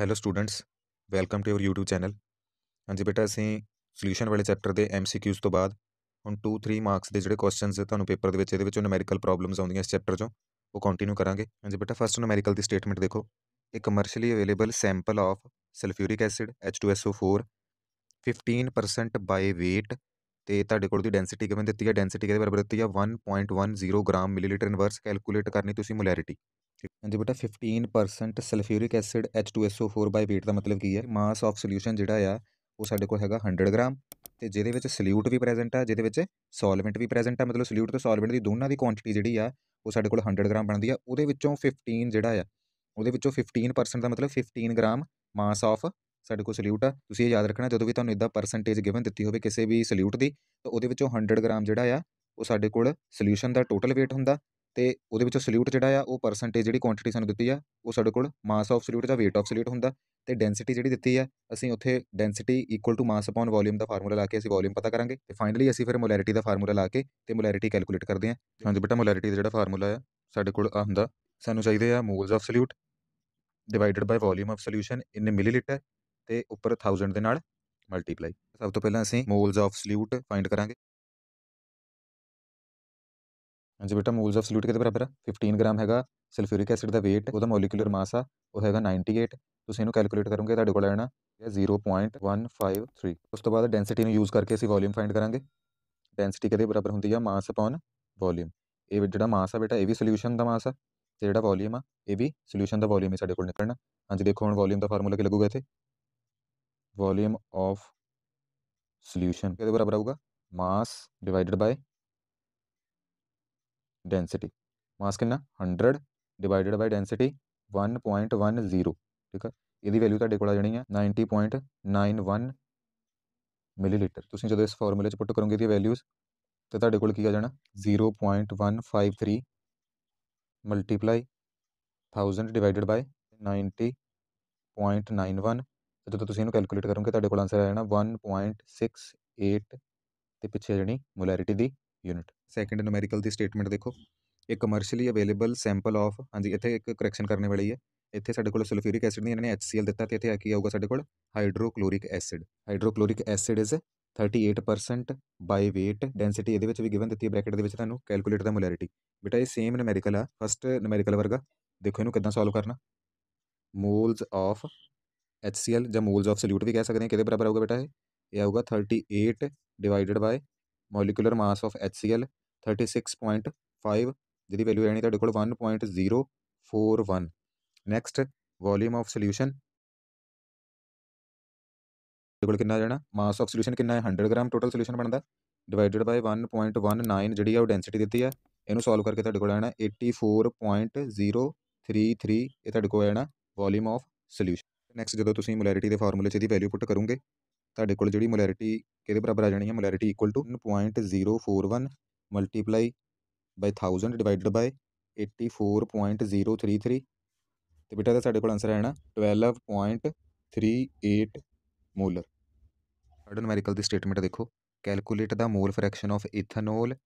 Hello students welcome to your YouTube channel ਹਾਂਜੀ ਬੇਟਾ ਅਸੀਂ ਸੋਲੂਸ਼ਨ ਵਾਲੇ ਚੈਪਟਰ ਦੇ MCQs ਤੋਂ ਬਾਅਦ ਹੁਣ 2 3 ਮਾਰਕਸ ਦੇ ਜਿਹੜੇ ਕੁਐਸਚਨਸ ਤੁਹਾਨੂੰ ਪੇਪਰ ਦੇ ਵਿੱਚ ਇਹਦੇ ਵਿੱਚੋਂ ਨੂਮੈਰੀਕਲ ਪ੍ਰੋਬਲਮਸ ਆਉਂਦੀਆਂ ਇਸ ਚੈਪਟਰ ਚੋਂ ਉਹ ਕੰਟੀਨਿਊ ਕਰਾਂਗੇ ਹਾਂਜੀ ਬੇਟਾ ਫਸਟ ਨੂਮੈਰੀਕਲ ਦੀ ਸਟੇਟਮੈਂਟ ਦੇਖੋ ਇੱਕ commercially available sample of sulphuric acid H2SO4 15% by weight ਤੇ ਤੁਹਾਡੇ ਕੋਲ ਦੀ ਡੈਂਸਿਟੀ ਕਿਵੇਂ ਦਿੱਤੀ ਹੈ ਡੈਂਸਿਟੀ ਕਿਹਦੇ ਬਰਾਬਰ ਦਿੱਤੀ ਹੈ 1.10 ਗ੍ਰਾਮ ਮਿਲੀਲੀਟਰ ਇਨਵਰਸ ਕੈਲਕੂਲੇਟ ਕਰਨੀ ਤੁਸੀਂ ਮੋਲੈਰਿਟੀ ਹਾਂਜੀ ਬੇਟਾ 15% sulphuric acid H2SO4 by weight ਦਾ ਮਤਲਬ ਕੀ ਹੈ ਮਾਸ ਆਫ ਸੋਲੂਸ਼ਨ ਜਿਹੜਾ ਆ ਉਹ ਸਾਡੇ ਕੋਲ ਹੈਗਾ 100 ਗ੍ਰਾਮ ਤੇ ਜਿਹਦੇ ਵਿੱਚ ਸੋਲਿਊਟ ਵੀ ਪ੍ਰੈਜ਼ੈਂਟ ਆ ਜਿਹਦੇ ਵਿੱਚ ਸੋਲਵੈਂਟ ਵੀ ਪ੍ਰੈਜ਼ੈਂਟ ਆ ਮਤਲਬ ਸੋਲਿਊਟ ਤੇ ਸੋਲਵੈਂਟ ਦੀ ਦੋਨਾਂ ਦੀ ਕੁਆਂਟੀਟੀ ਜਿਹੜੀ ਆ ਉਹ ਸਾਡੇ ਕੋਲ 100 ਗ੍ਰਾਮ ਬਣਦੀ ਆ ਉਹਦੇ ਵਿੱਚੋਂ 15 ਜਿਹੜਾ ਆ ਉਹਦੇ ਵਿੱਚੋਂ 15% ਦਾ ਮਤਲਬ 15 ਗ੍ਰਾਮ ਮਾਸ ਆਫ ਸਾਡੇ ਕੋਲ ਸੋਲਿਊਟ ਆ ਤੁਸੀਂ ਇਹ ਯਾਦ ਰੱਖਣਾ ਜਦੋਂ ਵੀ ਤੁਹਾਨੂੰ ਇਦਾਂ ਪਰਸੈਂਟੇਜ ਗਿਵਨ ਦਿੱਤੀ ਹੋਵੇ ਕਿਸੇ ਵੀ ਸੋਲਿਊਟ ਦੀ ਤਾਂ ਉਹਦੇ ਵਿੱਚੋਂ 100 ਗ੍ਰਾਮ ਜਿਹੜਾ ਆ ਉਹ ਸਾਡੇ ਕੋਲ ਸੋਲੂਸ਼ਨ ਦਾ ਟੋਟਲ weight ਹੁੰਦਾ ਤੇ ਉਹਦੇ ਵਿੱਚੋਂ ਸੋਲਿਊਟ ਜਿਹੜਾ ਆ ਉਹ ਪਰਸੈਂਟੇਜ ਜਿਹੜੀ ਕੁਆਂਟੀਟੀ ਸਾਨੂੰ ਦਿੱਤੀ ਆ ਉਹ ਸਾਡੇ ਕੋਲ ਮਾਸ ਆਫ ਸੋਲਿਊਟ ਜਾਂ weight ਆਫ ਸੋਲਿਊਟ ਹੁੰਦਾ ਤੇ ਡੈਂਸਿਟੀ ਜਿਹੜੀ ਦਿੱਤੀ ਆ ਅਸੀਂ ਉੱਥੇ density equal to mass upon volume ਦਾ ਫਾਰਮੂਲਾ ਲਾ ਕੇ ਅਸੀਂ ਵੋਲਿਊਮ ਪਤਾ ਕਰਾਂਗੇ ਤੇ ਫਾਈਨਲੀ ਅਸੀਂ ਫਿਰ ਮੋਲੈਰਿਟੀ ਦਾ ਫਾਰਮੂਲਾ ਲਾ ਕੇ ਤੇ ਮੋਲੈਰਿਟੀ ਕੈਲਕੂਲੇਟ ਕਰਦੇ ਹਾਂ ਹਾਂਜੀ ਬੇਟਾ ਮੋਲੈਰਿਟੀ ਦਾ ਜਿਹੜਾ ਫਾਰਮੂਲਾ ਆ ਸਾਡੇ ਕੋਲ ਆ ਹੁੰਦਾ ਸਾਨੂੰ ਚਾਹੀਦੇ ਆ moles of solute divided by volume of solution in millilitre ਤੇ ਉੱਪਰ 1000 ਦੇ ਨਾਲ ਮਲਟੀਪਲਾਈ ਸਭ ਤੋਂ ਪਹਿਲਾਂ ਅਸੀਂ ਮੋਲਸ ਆਫ ਸੋਲਿਊਟ ਫਾਈਂਡ ਕਰਾਂਗੇ ਹਾਂਜੀ ਬੇਟਾ ਮੋਲਸ ਆਫ ਸੋਲਿਊਟ ਕਿਹਦੇ ਬਰਾਬਰ ਆ 15 ਗ੍ਰਾਮ ਹੈਗਾ ਸਲਫਿਊਰਿਕ ਐਸਿਡ ਦਾ weight ਉਹਦਾ ਮੋਲੀਕੂਲਰ ਮਾਸ ਆ ਉਹ ਹੈਗਾ 98 ਤੁਸੀਂ ਇਹਨੂੰ ਕੈਲਕੂਲੇਟ ਕਰੋਗੇ ਤੁਹਾਡੇ ਕੋਲ ਆਣਾ ਹੈ 0.153 ਉਸ ਤੋਂ ਬਾਅਦ ਡੈਂਸਿਟੀ ਨੂੰ ਯੂਜ਼ ਕਰਕੇ ਅਸੀਂ ਵੋਲਿਊਮ ਫਾਈਂਡ ਕਰਾਂਗੇ ਡੈਂਸਿਟੀ ਕਿਹਦੇ ਬਰਾਬਰ ਹੁੰਦੀ ਆ ਮਾਸ ਅਪਨ ਵੋਲਿਊਮ ਇਹ ਜਿਹੜਾ ਮਾਸ ਆ ਬੇਟਾ ਇਹ ਵੀ ਸੋਲੂਸ਼ਨ ਦਾ ਮਾਸ ਆ ਤੇ ਜਿਹੜਾ ਵੋਲਿਊਮ ਆ ਇਹ ਵੀ ਸੋਲੂਸ਼ਨ ਦਾ ਵੋਲਿਊਮ ਹੀ ਸਾਡੇ ਕੋਲ ਨਿਕਲਣਾ ਹਾਂਜੀ ਦੇਖੋ ਹੁਣ ਵੋਲਿਊਮ ਦਾ ਫਾਰਮੂਲਾ ਕੀ ਲੱਗੂਗਾ ਇੱਥੇ ਵੋਲਿਊਮ ਆਫ ਸੋਲੂਸ਼ਨ ਕਿਹਦੇ ਬਰਾਬਰ ਆਊਗਾ ਮਾਸ ਡਿਵਾਈਡਡ ਬਾਈ डेंसिटी मास कितना hundred divided by density one point one zero ठीक है ਇਹਦੀ ਵੈਲਿਊ ਤੁਹਾਡੇ ਕੋਲ ਆ ਜਾਣੀ ਹੈ 90.91 ਮਿਲੀਲੀਟਰ ਤੁਸੀਂ ਜਦੋਂ ਇਸ ਫਾਰਮੂਲੇ 'ਚ ਪੁੱਟ ਕਰੋਗੇ ਇਹਦੀ ਵੈਲਿਊਜ਼ ਤੇ ਤੁਹਾਡੇ ਕੋਲ ਕੀ ਆ ਜਾਣਾ 0.153 ਮਲਟੀਪਲਾਈ 1000 ਡਿਵਾਈਡਡ ਬਾਈ 90.91 ਤੇ ਜਦੋਂ ਤੁਸੀਂ ਇਹਨੂੰ ਕੈਲਕੂਲੇਟ ਕਰੋਗੇ ਤੁਹਾਡੇ ਕੋਲ ਆਨਸਰ ਆ ਜਾਣਾ 1.68 ਤੇ ਪਿੱਛੇ ਜਿਹੜੀ ਮੋਲੈਰਿਟੀ ਦੀ यूनिट सैकेंड नुमेरिकल की स्टेटमेंट देखो a commercially available sample of हाँ जी इतने एक करैक्शन करने वाली है इतने साढ़े को सुलफ्यूरिक एसिड नहीं इन्होंने एच सी एल दिता तो इतने की आऊगा साढ़े को hydrochloric acid hydrochloric acid is thirty eight percent by weight density ये भी गिवन दी है ब्रैकेट के तुम्हें कैलकुलेट द मोलैरिटी बेटा ये सेम नमेरिकल आ फस्ट नमेरिकल वर्ग देखो इनू कि सॉल्व करना moles of H C L ज मोल्स ऑफ सल्यूट भी कह सकते हैं कि बराबर आऊगा बेटा है यह आऊगा thirty eight divide by molecular mass of HCl 36.5 ਜਿਹਦੀ ਵੈਲਿਊ ਰਹਿਣੀ ਤੁਹਾਡੇ ਕੋਲ 1.041 ਨੈਕਸਟ ਵੋਲਿਊਮ ਆਫ ਸੋਲੂਸ਼ਨ ਤੁਹਾਡੇ ਕੋਲ ਕਿੰਨਾ ਜਾਣਾ ਮਾਸ ਆਫ ਸੋਲੂਸ਼ਨ ਕਿੰਨਾ ਹੈ 100 ਗ੍ਰਾਮ ਟੋਟਲ ਸੋਲੂਸ਼ਨ ਬਣਦਾ ਡਿਵਾਈਡਡ ਬਾਈ 1.19 ਜਿਹੜੀ ਆ ਉਹ ਡੈਂਸਿਟੀ ਦਿੱਤੀ ਆ ਇਹਨੂੰ ਸੋਲਵ ਕਰਕੇ ਤੁਹਾਡੇ ਕੋਲ ਆਣਾ 84.033 ਇਹ ਤੁਹਾਡੇ ਕੋਲ ਆਣਾ ਵੋਲਿਊਮ ਆਫ ਸੋਲੂਸ਼ਨ ਨੈਕਸਟ ਜਦੋਂ ਤੁਸੀਂ ਮੋਲੈਰਿਟੀ ਦੇ ਫਾਰਮੂਲੇ 'ਚ ਇਹਦੀ ਵੈਲਿਊ ਪੁੱਟ ਕਰੋਗੇ ਤੁਹਾਡੇ ਕੋਲ ਜਿਹੜੀ ਮੋਲੈਰਿਟੀ ਕਿਹਦੇ ਬਰਾਬਰ ਆ ਜਾਣੀ ਹੈ molarity equal to 0.041 multiply by 1000 divided by 84.033 ਤੇ ਬੇਟਾ ਦਾ ਸਾਡੇ ਕੋਲ ਆਨਸਰ ਆਇਆ ਨਾ 12.38 ਮੋਲਰ ਥਰਡ ਨੁਮੈਰੀਕਲ ਦੀ ਸਟੇਟਮੈਂਟ ਦੇਖੋ calculate the mole fraction of ethanol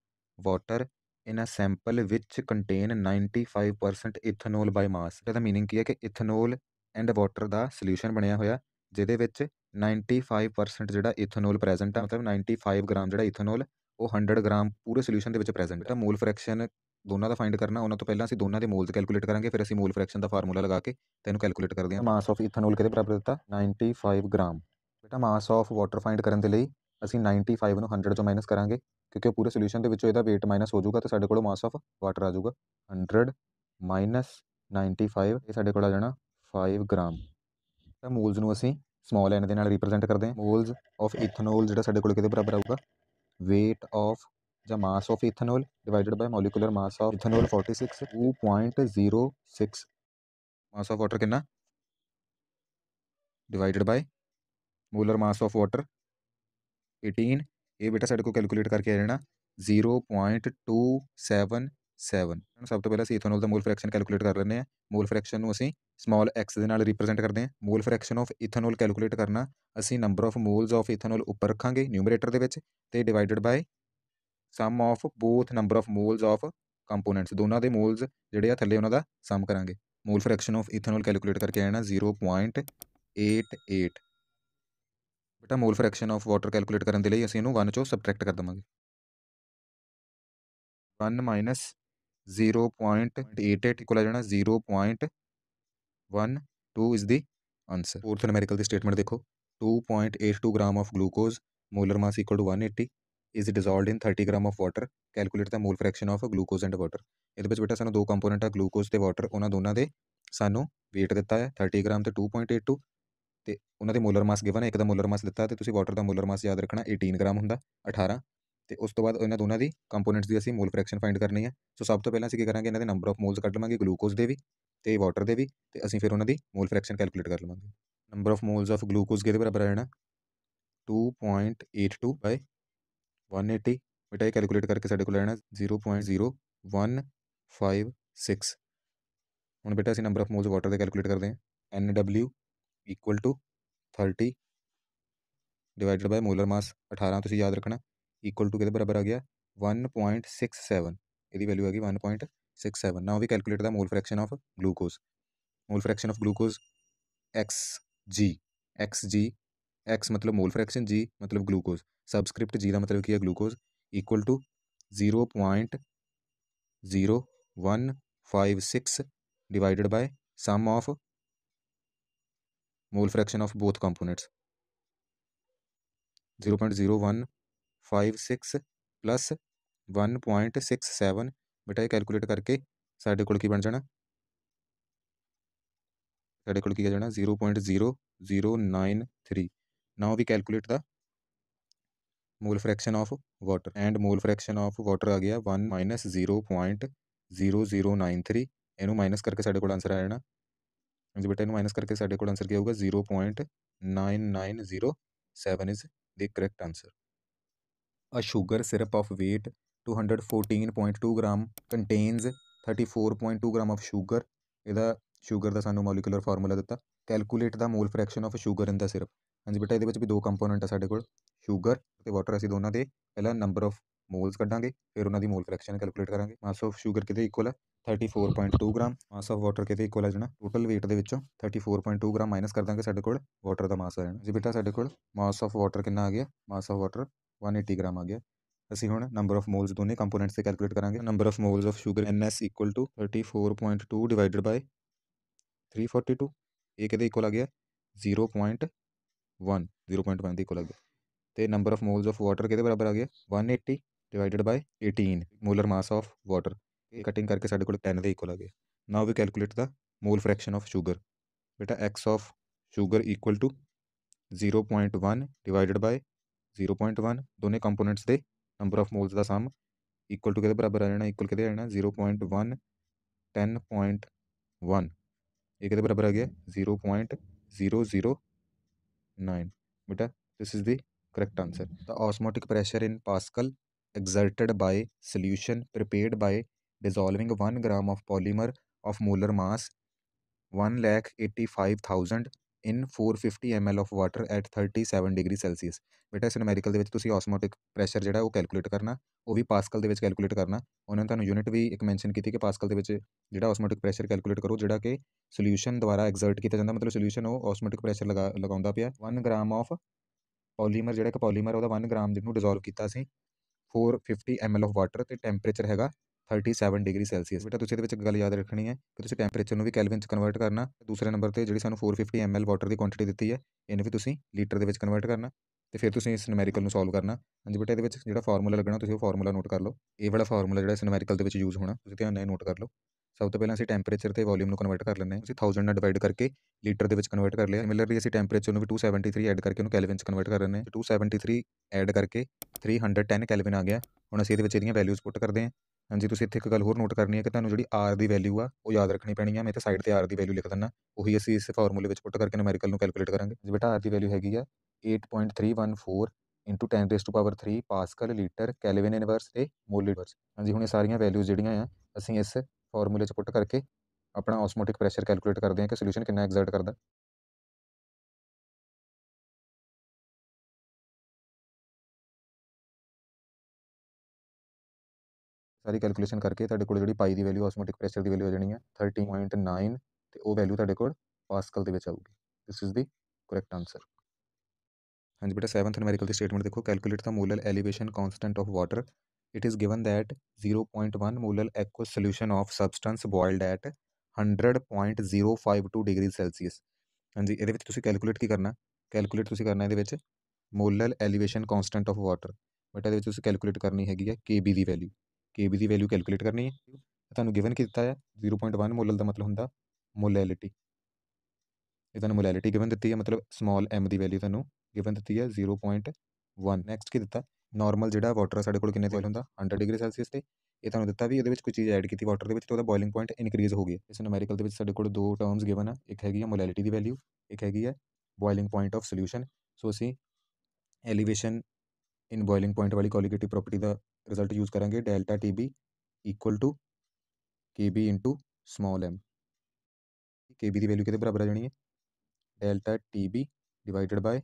water in a sample ਵਿਚ ਕੰਟੇਨ 95% ਇਥਨੋਲ ਬਾਈ ਮਾਸ ਇਹਦਾ ਮੀਨਿੰਗ ਕੀ ਹੈ ਕਿ ਇਥਨੋਲ ਐਂਡ ਵਾਟਰ ਦਾ ਸੋਲੂਸ਼ਨ ਬਣਿਆ ਹੋਇਆ ਜਿਹਦੇ ਵਿੱਚ ਨਾਈਨਟੀ ਫਾਈਵ ਪਰਸੈਂਟ ਜਿਹੜਾ ਇਥਨੋਲ ਪ੍ਰੈਜ਼ੈਂਟ ਆ ਮਤਲਬ ਨਾਈਨਟੀ ਫਾਈਵ ਗ੍ਰਾਮ ਜਿਹੜਾ ਇਥਨੋਲ ਉਹ 100 ਗ੍ਰਾਮ ਪੂਰੇ ਸੋਲੂਸ਼ਨ ਦੇ ਵਿੱਚ ਪ੍ਰੈਜ਼ੈਂਟ ਹੈ ਮੋਲ ਫ੍ਰੈਕਸ਼ਨ ਦੋਨਾਂ ਦਾ ਫਾਈਂਡ ਕਰਨਾ ਉਹਨਾਂ ਤੋਂ ਪਹਿਲਾਂ ਅਸੀਂ ਦੋਨਾਂ ਦੇ ਮੋਲਸ ਕੈਲਕੂਲੇਟ ਕਰਾਂਗੇ ਫਿਰ ਅਸੀਂ ਮੋਲ ਫ੍ਰੈਕਸ਼ਨ ਦਾ ਫਾਰਮੂਲਾ ਲਗਾ ਕੇ ਤੈਨੂੰ ਕੈਲਕੂਲੇਟ ਕਰਦੇ ਹਾਂ ਮਾਸ ਆਫ ਇਥਨੋਲ ਕਿਹਦੇ ਬਰਾਬਰ ਦਿੱਤਾ 95 ਗ੍ਰਾਮ ਬੇਟਾ ਮਾਸ ਆਫ ਵਾਟਰ ਫਾਈਂਡ ਕਰਨ ਦੇ ਲਈ ਅਸੀਂ 95 ਨੂੰ 100 ਤੋਂ ਮਾਈਨਸ ਕਰਾਂਗੇ ਕਿਉਂਕਿ ਉਹ ਪੂਰੇ ਸੋਲੂਸ਼ਨ ਦੇ ਵਿੱਚੋਂ ਇਹਦਾ weight ਮਾਈਨਸ ਹੋ ਜਾਊਗਾ ਤੇ ਸਾਡੇ ਕੋਲ ਮਾਸ ਆਫ ਵਾਟਰ ਆ ਜਾਊਗਾ 100 ਮਾਈਨਸ 95 ਇਹ ਸਾਡੇ ਕੋਲ ਆ ਜਾਣਾ 5 ਗ੍ਰਾਮ ਤਾਂ ਮੋਲਸ ਨੂੰ ਅਸੀਂ ਸਮਾਲ ਐਨ ਦੇ ਨਾਲ ਰਿਪਰੈਜ਼ੈਂਟ ਕਰਦੇ ਹਾਂ ਮੋਲਸ ਆਫ ਈਥਨੋਲ ਜਿਹੜਾ ਸਾਡੇ ਕੋਲ ਕਿਹਦੇ ਬਰਾਬਰ ਆਊਗਾ weight of ਜਾਂ mass of ethanol divided by molecular mass of ethanol 46 2.06 mass of water कितना divided by molar mass of water 18 ये बेटा साइड को कैलकुलेट करके आ रहे ना 0.278 7 ਸਭ ਤੋਂ ਪਹਿਲਾਂ ਅਸੀਂ ਇਥੋਨੋਲ ਦਾ ਮੋਲ ਫ੍ਰੈਕਸ਼ਨ ਕੈਲਕੂਲੇਟ ਕਰ ਲੈਂਦੇ ਹਾਂ ਮੋਲ ਫ੍ਰੈਕਸ਼ਨ ਨੂੰ ਅਸੀਂ ਸਮਾਲ x ਦੇ ਨਾਲ ਰਿਪਰੈਜ਼ੈਂਟ ਕਰਦੇ ਹਾਂ mole fraction of ethanol calculate ਕਰਨਾ ਅਸੀਂ number of moles of ethanol ਉੱਪਰ ਰੱਖਾਂਗੇ ਨਿਊਮਰੇਟਰ ਦੇ ਵਿੱਚ ਤੇ divided by sum of both number of moles of components ਦੋਨਾਂ ਦੇ ਮੋਲਸ ਜਿਹੜੇ ਆ ਥੱਲੇ ਉਹਨਾਂ ਦਾ ਸਮ ਕਰਾਂਗੇ mole fraction of ethanol calculate ਕਰਕੇ ਆਣਾ 0.88 ਬੇਟਾ mole fraction of water calculate ਕਰਨ ਦੇ ਲਈ ਅਸੀਂ ਇਹਨੂੰ 1 ਚੋਂ ਸਬਟ੍ਰੈਕਟ ਕਰ ਦਵਾਂਗੇ 1 ਮਾਈਨਸ 0.88 ਇਕੁਅਲ ਆ ਜਾਣਾ 0.12 is the answer fourth numerical ਦੀ ਸਟੇਟਮੈਂਟ ਦੇਖੋ 2.82 gram of glucose molar mass equal to 180 is dissolved in 30 gram of water calculate the mole fraction of glucose and water ਇਹਦੇ ਵਿੱਚ ਬੇਟਾ ਸਾਨੂੰ ਦੋ ਕੰਪੋਨੈਂਟ ਆ ਗਲੂਕੋਜ਼ ਤੇ ਵਾਟਰ ਉਹਨਾਂ ਦੋਨਾਂ ਦੇ ਸਾਨੂੰ weight ਦਿੱਤਾ ਹੈ 30 ਗ੍ਰਾਮ ਤੇ 2.82 ਤੇ ਉਹਨਾਂ ਦੇ ਮੋਲਰ ਮਾਸ ਗਿਵਨ ਹੈ ਇੱਕ ਦਾ ਮੋਲਰ ਮਾਸ ਦਿੱਤਾ ਤੇ ਤੁਸੀਂ ਵਾਟਰ ਦਾ ਮੋਲਰ ਮਾਸ ਯਾਦ ਰੱਖਣਾ 18 ਗ੍ਰਾਮ ਹੁੰਦਾ 18 ਤੇ ਉਸ ਤੋਂ ਬਾਅਦ ਇਹਨਾਂ ਦੋਨਾਂ ਦੀ ਕੰਪੋਨੈਂਟਸ ਦੀ ਅਸੀਂ ਮੋਲ ਫ੍ਰੈਕਸ਼ਨ ਫਾਈਂਡ ਕਰਨੀ ਹੈ ਸੋ ਸਭ ਤੋਂ ਪਹਿਲਾਂ ਅਸੀਂ ਕੀ ਕਰਾਂਗੇ ਇਹਨਾਂ ਦੇ ਨੰਬਰ ਆਫ ਮੋਲਸ ਕੱਢ ਲਵਾਂਗੇ ਗਲੂਕੋਜ਼ ਦੇ ਵੀ ਤੇ ਵਾਟਰ ਦੇ ਵੀ ਤੇ ਅਸੀਂ ਫਿਰ ਉਹਨਾਂ ਦੀ ਮੋਲ ਫ੍ਰੈਕਸ਼ਨ ਕੈਲਕੂਲੇਟ ਕਰ ਲਵਾਂਗੇ number of moles of glucose ਕਿਹਦੇ ਬਰਾਬਰ ਆ ਜਾਣਾ 2.82 ਬਾਈ 180 ਬੇਟਾ ਇਹ ਕੈਲਕੂਲੇਟ ਕਰਕੇ ਸਾਡੇ ਕੋਲ ਆਣਾ 0.0156 ਹੁਣ ਬੇਟਾ ਅਸੀਂ ਨੰਬਰ ਆਫ ਮੋਲਸ ਵਾਟਰ ਦੇ ਕੈਲਕੂਲੇਟ ਕਰਦੇ ਹਾਂ NW equal to 30 divided by molar mass 18 ਤੁਸੀਂ ਯਾਦ ਰੱਖਣਾ इक्वल टू के बराबर आ गया वन पॉइंट सिक्स सैवन यदि वैल्यू आ गई वन पॉइंट सिक्स सैवन ना भी कैलकुलेट का mole fraction of glucose mole fraction of glucose X G X G X मतलब मोल फ्रैक्शन जी मतलब ग्लूकोज सबस्क्रिप्ट जी का मतलब की है glucose equal to zero point zero one five six divided by sum of mole fraction of both components zero point zero one five six plus one point six seven बेटा ये calculate करके साढ़े को बन जाना साढ़े को जाना zero point zero zero nine three now we calculate the mole fraction of water and mole fraction of water आ गया one minus zero point zero zero nine three इनू माइनस करके साढ़े को आंसर आ जाना हाँ जी बेटा इन माइनस करके साढ़े को आंसर क्या होगा zero point nine nine zero seven is the correct answer A sugar syrup of weight 214.2 gram contains 34.2 gram of sugar ਇਹਦਾ ਸ਼ੂਗਰ ਦਾ ਸਾਨੂੰ ਮੋਲੀਕੂਲਰ ਫਾਰਮੂਲਾ ਦਿੱਤਾ calculate the mole fraction of sugar in the syrup ਹਾਂਜੀ ਬੇਟਾ ਇਹਦੇ ਵਿੱਚ ਵੀ ਦੋ component ਆ ਸਾਡੇ ਕੋਲ ਸ਼ੂਗਰ ਤੇ ਵਾਟਰ ਅਸੀਂ ਦੋਨਾਂ ਦੇ ਪਹਿਲਾਂ ਨੰਬਰ ਆਫ ਮੋਲਸ ਕੱਢਾਂਗੇ ਫਿਰ ਉਹਨਾਂ ਦੀ ਮੋਲ ਫ੍ਰੈਕਸ਼ਨ ਕੈਲਕੂਲੇਟ ਕਰਾਂਗੇ ਮਾਸ ਆਫ ਸ਼ੂਗਰ ਕਿਤੇ ਇਕੁਅਲ ਹੈ 34.2 ਗ੍ਰਾਮ ਮਾਸ ਆਫ ਵਾਟਰ ਕਿਤੇ ਇਕੁਅਲ ਹੈ ਜਣਾ ਟੋਟਲ weight ਦੇ ਵਿੱਚੋਂ 34.2 ਗ੍ਰਾਮ ਮਾਈਨਸ ਕਰ ਦਾਂਗੇ ਸਾਡੇ ਕੋਲ ਵਾਟਰ ਦਾ ਮਾਸ ਆ ਜਾਣਾ ਜੀ ਬੇਟਾ ਸਾਡੇ ਕੋਲ ਮਾਸ ਆਫ ਵਾਟਰ ਕਿੰਨਾ ਆ ਗਿਆ mass of water one eighty gram आ गया असं हूँ नंबर ऑफ मोल्स दोनों कंपोनेंट्स से कैलकुलेट करा number of moles of sugar N S equal to thirty four point two divide by three forty two एक इक्वल आ गया zero point one zero point one equal आ गया तो number of moles of water के बराबर आ गया one eighty divide by eighteen molar mass of water cutting करके साथ टेन के इक्वल आ गया now we calculate the mole fraction of sugar बेटा X of sugar equal to zero point one divide by zero point one दोनों components के number of moles का sum equal to कि बराबर आ जाए इक्वल कि आ जाना zero point one ten point one ये कि बराबर आ गया zero point zero zero nine बेटा this is the correct answer the osmotic pressure in pascal exerted by solution prepare by dissolving one gram of polymer of molar mass one lakh eighty five thousand in 450 ml of water at 37 degree Celsius ਬੇਟਾ ਇਸ numerical ਦੇ ਵਿੱਚ ਤੁਸੀਂ ਆਸਮੋਟਿਕ pressure ਜਿਹੜਾ ਉਹ calculate ਕਰਨਾ ਉਹ ਵੀ Pascal ਦੇ ਵਿੱਚ ਕੈਲਕੂਲੇਟ ਕਰਨਾ ਉਹਨਾਂ ਨੇ ਤੁਹਾਨੂੰ ਯੂਨਿਟ ਵੀ ਇੱਕ ਮੈਂਸ਼ਨ ਕੀਤੀ ਕਿ ਪਾਸਕਲ ਦੇ ਵਿੱਚ ਜਿਹੜਾ ਆਸਮੋਟਿਕ ਪ੍ਰੈਸ਼ਰ ਕੈਲਕੂਲੇਟ ਕਰੋ ਜਿਹੜਾ ਕਿ ਸੋਲੂਸ਼ਨ ਦੁਆਰਾ ਐਗਜ਼ਰਟ ਕੀਤਾ ਜਾਂਦਾ ਮਤਲਬ ਸੋਲੂਸ਼ਨ ਉਹ ਆਸਮੋਟਿਕ ਪ੍ਰੈਸ਼ਰ ਲਗਾ ਲਗਾਉਂਦਾ ਪਿਆ 1 ਗ੍ਰਾਮ ਆਫ ਪੋਲੀਮਰ ਜਿਹੜਾ ਕਿ ਪੋਲੀਮਰ ਉਹਦਾ 1 ਗ੍ਰਾਮ ਜਿਹਨੂੰ ਡਿਸੋਲਵ ਕੀਤਾ ਸੀ 450 ml of water ਤੇ ਟੈਂਪਰੇਚਰ ਹੈਗਾ 37 ਡਿਗਰੀ ਸੈਲਸੀਅਸ ਬੇਟਾ ਤੁਸੀਂ ਇਹਦੇ ਵਿੱਚ ਗੱਲ ਯਾਦ ਰੱਖਣੀ ਹੈ ਕਿ ਤੁਸੀਂ ਟੈਂਪਰੇਚਰ ਨੂੰ ਵੀ ਕੈਲਵਿਨ ਚ ਕਨਵਰਟ ਕਰਨਾ ਦੂਸਰੇ ਨੰਬਰ ਤੇ ਜਿਹੜੀ ਸਾਨੂੰ 450 ml ਵਾਟਰ ਦੀ ਕੁਆਂਟੀਟੀ ਦਿੱਤੀ ਹੈ ਇਹਨੂੰ ਵੀ ਤੁਸੀਂ ਲੀਟਰ ਦੇ ਵਿੱਚ ਕਨਵਰਟ ਕਰਨਾ ਤੇ ਫਿਰ ਤੁਸੀਂ ਇਸ ਨੂਮੈਰੀਕਲ ਨੂੰ ਸੋਲਵ ਕਰਨਾ ਹਾਂਜੀ ਬੇਟਾ ਇਹਦੇ ਵਿੱਚ ਜਿਹੜਾ ਫਾਰਮੂਲਾ ਲੱਗਣਾ ਤੁਸੀਂ ਉਹ ਫਾਰਮੂਲਾ ਨੋਟ ਕਰ ਲਓ ਇਹ ਵਾਲਾ ਫਾਰਮੂਲਾ ਜਿਹੜਾ ਇਸ ਨੂਮੈਰੀਕਲ ਦੇ ਵਿੱਚ ਯੂਜ਼ ਹੋਣਾ ਤੁਸੀਂ ਧਿਆਨ ਨਾਲ ਨੋਟ ਕਰ ਲਓ ਸਭ ਤੋਂ ਪਹਿਲਾਂ ਅਸੀਂ ਟੈਂਪਰੇਚਰ ਤੇ ਵੋਲਿਊਮ ਨੂੰ ਕਨਵਰਟ ਕਰ ਲੈਂਦੇ ਹਾਂ ਅਸੀਂ 1000 ਨਾਲ ਡਿਵਾਈਡ ਕਰਕੇ ਲੀਟਰ ਦੇ ਵਿੱਚ ਕਨਵਰਟ ਕਰ ਲਿਆ ਸਿਮਿਲਰਲੀ ਅਸੀਂ ਟੈਂਪਰੇਚਰ ਨੂੰ ਵੀ 273 ਐਡ ਕਰਕੇ ਉਹਨੂੰ ਕੈਲਵਿਨ ਚ ਕਨਵਰਟ ਕਰ ਲੈਂਦੇ ਹਾਂ 273 ਐਡ ਕਰਕੇ 310 ਕੈਲਵਿਨ ਆ ਗਿਆ ਹੁਣ ਅਸੀਂ ਇਹਦੇ ਵਿੱਚ ਇਹਦੀਆਂ ਵੈਲਿਊਜ਼ ਪੁੱਟ ਕਰਦੇ ਹਾਂ ਹਾਂਜੀ ਤੁਸੀਂ ਇੱਥੇ ਇੱਕ ਗੱਲ ਹੋਰ ਨੋਟ ਕਰਨੀ ਹੈ ਕਿ ਤੁਹਾਨੂੰ ਜਿਹੜੀ r ਦੀ ਵੈਲਿਊ ਆ ਉਹ ਯਾਦ ਰੱਖਣੀ ਪੈਣੀ ਆ ਮੈਂ ਤਾਂ ਸਾਈਡ ਤੇ r ਦੀ ਵੈਲਿਊ ਲਿਖ ਦਿੰਦਾ ਉਹੀ ਅਸੀਂ ਇਸ ਫਾਰਮੂਲੇ ਵਿੱਚ ਪੁੱਟ ਕਰਕੇ ਨਮੈਰੀਕਲ ਨੂੰ ਕੈਲਕੂਲੇਟ ਕਰਾਂਗੇ ਜੀ ਬੇਟਾ r ਦੀ ਵੈਲਿਊ ਹੈਗੀ ਆ 8.314 10 raised to 3 pascal litre kelvin inverse ਤੇ ਮੋਲ ਇਨਵਰਸ ਹਾਂਜੀ ਹੁਣ ਇਹ ਸਾਰੀਆਂ ਵੈਲਿਊਜ਼ ਜਿਹੜੀਆਂ ਆ ਅਸੀਂ ਇਸ ਫਾਰਮੂਲੇ 'ਚ ਪੁੱਟ ਕਰਕੇ ਆਪਣਾ ਆਸਮੋਟਿਕ ਪ੍ਰੈਸ਼ਰ ਕੈਲਕੂਲੇਟ ਕਰਦੇ ਹਾਂ ਕਿ ਸੋਲੂਸ਼ਨ ਕਿੰਨਾ ਐਗਜ਼ਰਟ ਕਰਦਾ सारी कैलकुलेशन करके तो जी पाई की वैल्यू ऑसमोटिक प्रेसर की वैल्यू हो जानी है थर्टी पॉइंट नाइन तो वैल्यू तेरे को पासकल आऊगी this is the correct answer हाँ जी बेटा सैवंथ नमेरिकल स्टेटमेंट देखो calculate the molal elevation constant of water it is given that zero point one molal aqueous solution of substance boiled at hundred point zero five two degree Celsius हाँ जी ये calculate की करना calculate तुम्हें करना ये molal elevation constant of water बेटा ये कैलकुलेट करनी हैगी है के बी की वैल्यू KB ਦੀ ਵੈਲਿਊ ਕੈਲਕੂਲੇਟ ਕਰਨੀ ਹੈ ਤੁਹਾਨੂੰ ਗਿਵਨ ਕੀਤਾ ਹੈ 0.1 ਮੋਲਲ ਦਾ ਮਤਲਬ ਹੁੰਦਾ ਮੋਲੈਲਿਟੀ ਇਹ ਤੁਹਾਨੂੰ ਮੋਲੈਲਿਟੀ ਗਿਵਨ ਦਿੱਤੀ ਹੈ ਮਤਲਬ ਸਮਾਲ m ਦੀ ਵੈਲਿਊ ਤੁਹਾਨੂੰ ਗਿਵਨ ਦਿੱਤੀ ਹੈ 0.1 ਨੈਕਸਟ ਕੀ ਦਿੱਤਾ ਨਾਰਮਲ ਜਿਹੜਾ ਵਾਟਰ ਸਾਡੇ ਕੋਲ ਕਿੰਨੇ ਬੋਇਲ ਹੁੰਦਾ 100 ਡਿਗਰੀ ਸੈਲਸੀਅਸ ਤੇ ਇਹ ਤੁਹਾਨੂੰ ਦਿੱਤਾ ਵੀ ਉਹਦੇ ਵਿੱਚ ਕੋਈ ਚੀਜ਼ ਐਡ ਕੀਤੀ ਵਾਟਰ ਦੇ ਵਿੱਚ ਤਾਂ ਉਹਦਾ ਬੋਇਲਿੰਗ ਪੁਆਇੰਟ ਇਨਕਰੀਜ਼ ਹੋ ਗਿਆ ਇਸ ਨਮੈਰੀਕਲ ਦੇ ਵਿੱਚ ਸਾਡੇ ਕੋਲ ਦੋ ਟਰਮਸ ਗਿਵਨ ਆ ਇੱਕ ਹੈਗੀ ਹੈ ਮੋਲੈਲਿਟੀ ਦੀ ਵੈਲਿਊ ਇੱਕ ਹੈਗੀ ਹੈ boiling point of solution so ਅਸੀਂ ਐਲੀਵੇਸ਼ਨ ਇਨ ਬੋਇਲਿੰਗ ਪੁਆਇੰਟ ਵਾਲੀ ਕੋਲੀਗੇਟਿਵ ਪ੍ਰੋਪਰਟੀ ਦਾ रिजल्ट यूज़ करेंगे delta T B equal to K B into small M K B की वैल्यू कितने बराबर आ जानी है delta T B divide by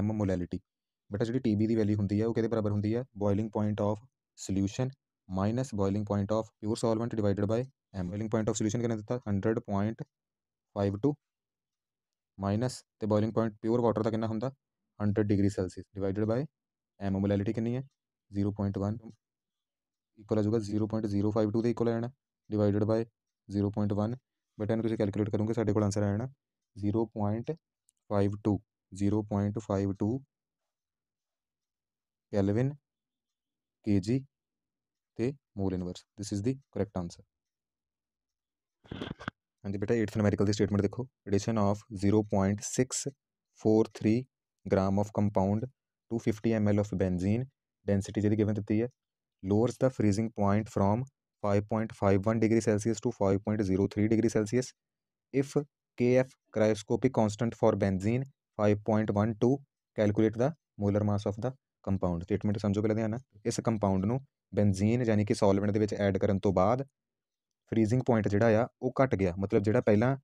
M molality बेटा जी टी बी की वैल्यू होंगी है वो कि बराबर होंगी है boiling point of solution minus boiling point of pure solvent divide by M boiling point of solution कितने दिता hundred point five two minus तो बॉयलिंग पॉइंट प्योर वाटर का कि होंगे hundred degree Celsius divided by M molality कितनी है zero point one equal आ zero point zero five two equal आना divided by zero point one but एन calculate करूँगे साढ़े को आंसर आना zero point five two zero point five two kelvin K G तो mole inverse this is the correct answer हाँ जी बेटा एट्थ नमेरिकल स्टेटमेंट देखो addition of zero point six four three gram of compound to fifty M L of benzene density यदि given देती है lowers the freezing point from 5.51 degree Celsius to 5.03 degree Celsius if K F cryoscopic constant for benzene 5.12 calculate the molar mass of the compound statement ਸਮਝੋ ਪਹਿਲਾਂ ਧਿਆਨ ਨਾਲ ਇਸ compound ਨੂੰ ਬੈਂਜ਼ੀਨ ਯਾਨੀ ਕਿ ਸੋਲਵੈਂਟ ਦੇ ਵਿੱਚ ਐਡ ਕਰਨ ਤੋਂ ਬਾਅਦ ਫ੍ਰੀਜ਼ਿੰਗ ਪੁਆਇੰਟ ਜਿਹੜਾ ਆ ਉਹ ਘਟ ਗਿਆ ਮਤਲਬ ਜਿਹੜਾ ਪਹਿਲਾਂ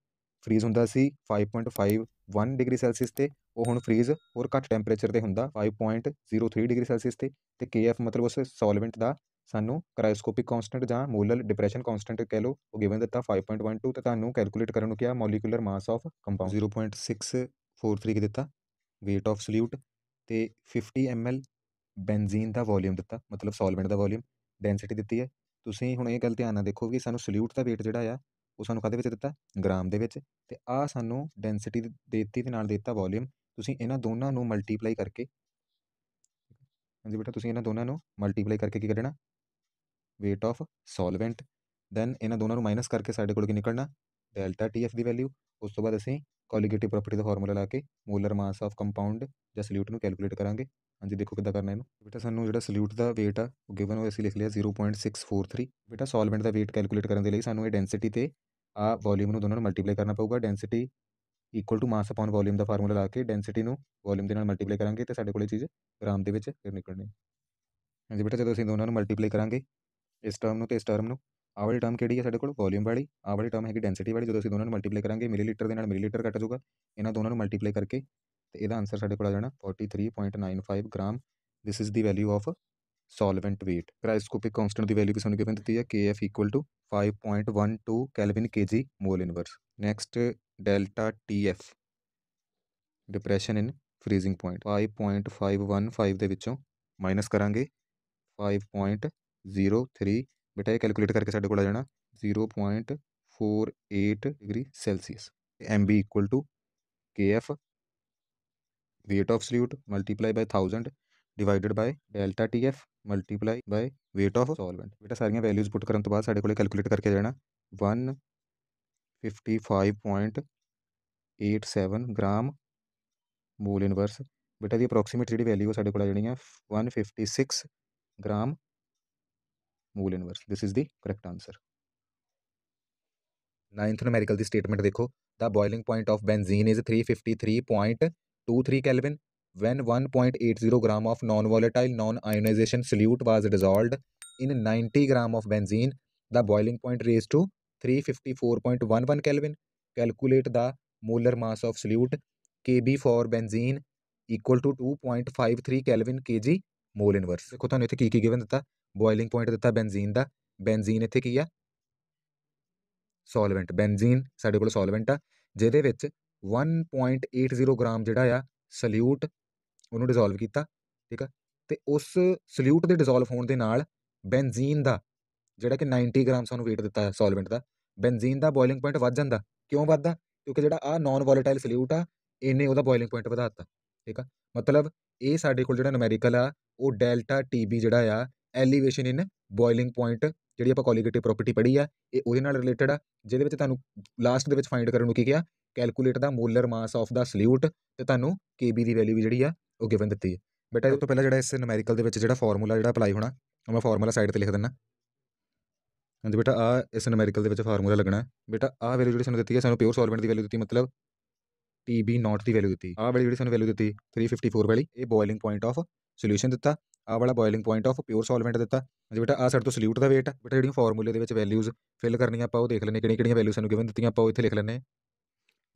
ਫ੍ਰੀਜ਼ ਹੁੰਦਾ ਸੀ 5.5 1 ਡਿਗਰੀ ਸੈਲਸੀਅਸ ਤੇ ਉਹ ਹੁਣ ਫ੍ਰੀਜ਼ ਹੋਰ ਘੱਟ ਟੈਂਪਰੇਚਰ ਤੇ ਹੁੰਦਾ 5.03 ਡਿਗਰੀ ਸੈਲਸੀਅਸ ਤੇ ਤੇ KF ਮਤਲਬ ਉਸ ਸੋਲਵੈਂਟ ਦਾ ਸਾਨੂੰ ਕ੍ਰਾਇਓਸਕੋਪਿਕ ਕਨਸਟੈਂਟ ਜਾਂ ਮੋਲਰ ਡਿਪਰੈਸ਼ਨ ਕਨਸਟੈਂਟ ਕਹਿ ਲਓ ਉਹ ਗਿਵਨ ਦਿੱਤਾ 5.12 ਤੇ ਤੁਹਾਨੂੰ ਕੈਲਕੂਲੇਟ ਕਰਨ ਨੂੰ ਕਿਹਾ ਮੋਲੀਕੂਲਰ ਮਾਸ ਆਫ ਕੰਪਾਊਂਡ 0.643 ਦਿੱਤਾ weight of solute ਤੇ 50 ml ਬੈਂਜ਼ੀਨ ਦਾ ਵੋਲਿਊਮ ਦਿੱਤਾ ਮਤਲਬ ਸੋਲਵੈਂਟ ਦਾ ਵੋਲਿਊਮ ਡੈਂਸਿਟੀ ਦਿੱਤੀ ਹੈ ਤੁਸੀਂ ਹੁਣ ਇਹ ਗੱਲ ਧਿਆਨ ਨਾਲ ਦੇਖੋ ਕਿ ਸਾਨੂੰ ਸੋਲਿਊਟ ਦਾ weight ਜਿਹੜਾ ਆ ਉਹ ਸਾਨੂੰ ਕਾਹਦੇ ਵਿੱਚ ਦਿੱਤਾ ਗ੍ਰਾਮ ਦੇ ਵਿੱਚ ਤੇ ਆਹ ਸਾਨੂੰ ਡੈਂਸਿਟੀ ਦੇ ਦਿੱਤੀ ਨਾਲ ਦਿੱਤਾ ਵੋਲਿਊਮ ਤੁਸੀਂ ਇਹਨਾਂ ਦੋਨਾਂ ਨੂੰ ਮਲਟੀਪਲਾਈ ਕਰਕੇ ਹਾਂਜੀ ਬੇਟਾ ਤੁਸੀਂ ਇਹਨਾਂ ਦੋਨਾਂ ਨੂੰ ਮਲਟੀਪਲਾਈ ਕਰਕੇ ਕੀ ਕਰਨਾ weight of solvent ਦੈਨ ਇਹਨਾਂ ਦੋਨਾਂ ਨੂੰ ਮਾਈਨਸ ਕਰਕੇ ਸਾਡੇ ਕੋਲ ਕੀ ਨਿਕਲਣਾ ਡੈਲਟਾ ਐਫ ਦੀ ਵੈਲਿਊ ਉਸ ਤੋਂ ਬਾਅਦ ਅਸੀਂ ਕੋਲੀਗੇਟਿਵ ਪ੍ਰੋਪਰਟੀ ਦਾ ਫਾਰਮੂਲਾ ਲਾ ਕੇ ਮੋਲਰ ਮਾਸ ਆਫ ਕੰਪਾਊਂਡ ਜਾਂ ਸੋਲਿਊਟ ਨੂੰ ਕੈਲਕੂਲੇਟ ਕਰਾਂਗੇ ਹਾਂਜੀ ਦੇਖੋ ਕਿੱਦਾਂ ਕਰਨਾ ਇਹਨੂੰ ਬੇਟਾ ਸਾਨੂੰ ਜਿਹੜਾ ਸਲੂਟ ਦਾ weight ਆ ਉਹ ਗਿਵਨ ਹੋਇਆ ਸੀ ਲਿਖ ਲਿਆ 0.643 ਬੇਟਾ ਸੋਲਵੈਂਟ ਦਾ weight ਕੈਲਕੂਲੇਟ ਕਰਨ ਦੇ ਲਈ ਸਾਨੂੰ ਇਹ ਡੈਂਸਿਟੀ ਤੇ ਆ ਵੋਲਿਊਮ ਨੂੰ ਦੋਨਾਂ ਨੂੰ ਮਲਟੀਪਲਾਈ ਕਰਨਾ ਪਊਗਾ density equal to mass upon volume ਦਾ ਫਾਰਮੂਲਾ ਲਾ ਕੇ ਡੈਂਸਿਟੀ ਨੂੰ ਵੋਲਿਊਮ ਦੇ ਨਾਲ ਮਲਟੀਪਲਾਈ ਕਰਾਂਗੇ ਤੇ ਸਾਡੇ ਕੋਲੇ ਚੀਜ਼ ਗ੍ਰਾਮ ਦੇ ਵਿੱਚ ਫਿਰ ਨਿਕਲਣੀ ਹਾਂਜੀ ਬੇਟਾ ਜਦੋਂ ਅਸੀਂ ਦੋਨਾਂ ਨੂੰ ਮਲਟੀਪਲਾਈ ਕਰਾਂਗੇ ਇਸ ਟਰਮ ਨੂੰ ਤੇ ਇਸ ਟਰਮ ਨੂੰ ਆਹ ਵਾਲੀ ਟਰਮ ਕਿਹੜੀ ਹੈ ਸਾਡੇ ਕੋਲ ਵੋਲਿਊਮ ਵਾਲੀ ਆਹ ਵਾਲੀ ਟਰਮ ਹੈਗੀ ਡੈਂਸਿਟੀ ਵਾਲੀ ਜਦੋਂ ਅਸੀਂ ਦੋਨਾਂ ਨੂੰ ਮਲਟੀਪਲਾਈ ਕਰਾਂਗੇ ਮਿਲੀਲੀਟਰ ਦੇ ਨਾਲ ਮਿਲੀਲੀਟਰ ਕੱਟ ਜਾਊਗਾ ਇਹਨਾਂ ਦੋਨਾਂ ਨੂੰ ਮਲਟੀਪਲਾਈ ਕਰਕੇ ਤੇ ਇਹਦਾ ਆਨਸਰ ਸਾਡੇ ਕੋਲ ਆ ਜਾਣਾ 43.95 gram this is the value of solvent weight cryoscopic constant ਦੀ ਵੈਲਿਊ ਵੀ ਸਾਨੂੰ ਕਿਵੇਂ ਦਿੱਤੀ ਹੈ kf equal to 5.12 kelvin kg mole inverse next delta tf depression in freezing point 5.515 ਦੇ ਵਿੱਚੋਂ ਮਾਈਨਸ ਕਰਾਂਗੇ 5.03 ਬੇਟਾ ਇਹ ਕੈਲਕੂਲੇਟ ਕਰਕੇ ਸਾਡੇ ਕੋਲ ਆ ਜਾਣਾ 0.48 degree Celsius M B equal to K F weight of solute multiply by thousand divided by delta T F multiply by weight of solvent बेटा सारे वैल्यूज पुट करने तो बाद साढ़े को कैलकुलेट करके देना one fifty five point eight seven gram mole inverse बेटा की अप्रोक्सीमेट जी वैल्यू साढ़े को जानी है one fifty six gram mole inverse this is the correct answer ninth numerical की स्टेटमेंट देखो the boiling point of benzene is three fifty three point two three kelvin when one point eight zero gram of non volatile non ionization solute was dissolved in ninety gram of benzene the boiling point raise to three fifty four point one one kelvin calculate the molar mass of solute K B for benzene equal to two point five three kelvin K G mole inverse देखो थोड़ा तो इतने तो की की given दिता boiling point दिता benzene का बेनजीन इतने की आ सोलवेंट बेनजीन साढ़े को सोलवेंट आ जिदेज 1.80 ਗ੍ਰਾਮ ਜਿਹੜਾ ਆ ਸਲੂਟ ਉਹਨੂੰ ਡਿਸੋਲਵ ਕੀਤਾ ਠੀਕ ਆ ਤੇ ਉਸ ਸਲੂਟ ਦੇ ਡਿਸੋਲਵ ਹੋਣ ਦੇ ਨਾਲ ਬੈਂਜ਼ੀਨ ਦਾ ਜਿਹੜਾ ਕਿ 90 ਗ੍ਰਾਮ ਸਾਨੂੰ weight ਦਿੱਤਾ ਹੈ ਸੋਲਵੈਂਟ ਦਾ ਬੈਂਜ਼ੀਨ ਦਾ ਬੋਇਲਿੰਗ ਪੁਆਇੰਟ ਵੱਧ ਜਾਂਦਾ ਕਿਉਂ ਵੱਧਦਾ ਕਿਉਂਕਿ ਜਿਹੜਾ ਆ ਨਾਨ ਵੋਲੇਟਾਈਲ ਸਲੂਟ ਆ ਇਹਨੇ ਉਹਦਾ ਬੋਇਲਿੰਗ ਪੁਆਇੰਟ ਵਧਾਤਾ ਠੀਕ ਆ ਮਤਲਬ ਇਹ ਸਾਡੇ ਕੋਲ ਜਿਹੜਾ ਨੂਮੈਰੀਕਲ ਆ ਉਹ ਡੈਲਟਾ ਟੀਬੀ ਜਿਹੜਾ ਆ ਐਲੀਵੇਸ਼ਨ ਇਨ ਬੋਇਲਿੰਗ ਪੁਆਇੰਟ ਜਿਹੜੀ ਆਪਾਂ ਕੋਲੀਗੇਟਿਵ ਪ੍ਰੋਪਰਟੀ ਪੜ੍ਹੀ ਆ ਇਹ ਉਹਦੇ ਨਾਲ ਰਿਲੇਟਡ ਆ ਜਿਹਦੇ ਵਿੱਚ ਤੁਹਾਨੂੰ ਲਾਸਟ ਦੇ ਵਿੱਚ ਫਾਈਂਡ ਕਰਨ ਨੂੰ ਕੀ ਕਿਹਾ calculate the molar mass of the solute ਤੇ ਤੁਹਾਨੂੰ kb ਦੀ ਵੈਲਿਊ ਵੀ ਜਿਹੜੀ ਆ ਉਹ ਗਿਵਨ ਦਿੱਤੀ ਹੈ ਬੇਟਾ ਇਹ ਤੋਂ ਪਹਿਲਾਂ ਜਿਹੜਾ ਇਸ ਨੂਮੈਰੀਕਲ ਦੇ ਵਿੱਚ ਜਿਹੜਾ ਫਾਰਮੂਲਾ ਜਿਹੜਾ ਅਪਲਾਈ ਹੋਣਾ ਉਹ ਮੈਂ ਫਾਰਮੂਲਾ ਸਾਈਡ ਤੇ ਲਿਖ ਦਿੰਦਾ ਹਾਂਜੀ ਬੇਟਾ ਆ ਇਸ ਨੂਮੈਰੀਕਲ ਦੇ ਵਿੱਚ ਫਾਰਮੂਲਾ ਲੱਗਣਾ ਬੇਟਾ ਆ ਵੈਲਿਊ ਜਿਹੜੀ ਸਾਨੂੰ ਦਿੱਤੀ ਹੈ ਸਾਨੂੰ ਪਿਓਰ ਸੋਲਵੈਂਟ ਦੀ ਵੈਲਿਊ ਦਿੱਤੀ ਮਤਲਬ TB ਨਾਟ ਦੀ ਵੈਲਿਊ ਦਿੱਤੀ ਆ ਵੈਲਿਊ ਜਿਹੜੀ ਸਾਨੂੰ ਵੈਲਿਊ ਦਿੱਤੀ 354 ਵਾਲੀ ਇਹ ਬੋਇਲਿੰਗ ਪੁਆਇੰਟ ਆਫ ਸੋਲੂਸ਼ਨ ਦਿੱਤਾ ਆ ਵਾਲਾ boiling point of pure solvent ਦਿੱਤਾ ਜੀ ਬੇਟਾ ਆ ਸਾਡੇ ਤੋਂ ਸਲੂਟ ਦਾ ਵੇਟ ਬੇਟਾ ਜਿਹੜੀਆਂ ਫਾਰਮੂਲੇ ਦੇ ਵਿੱਚ ਵੈਲਿਊਜ਼ ਫਿਲ ਕਰਨੀਆਂ ਆਪਾਂ ਉਹ ਦੇਖ ਲੈਣੇ ਕਿਹੜੀਆਂ ਕਿਹੜੀਆਂ ਵੈਲਿਊ ਸਾਨੂੰ ਗਿਵਨ ਦਿੱਤੀਆਂ ਆਪਾਂ ਉਹ ਇੱਥੇ ਲਿਖ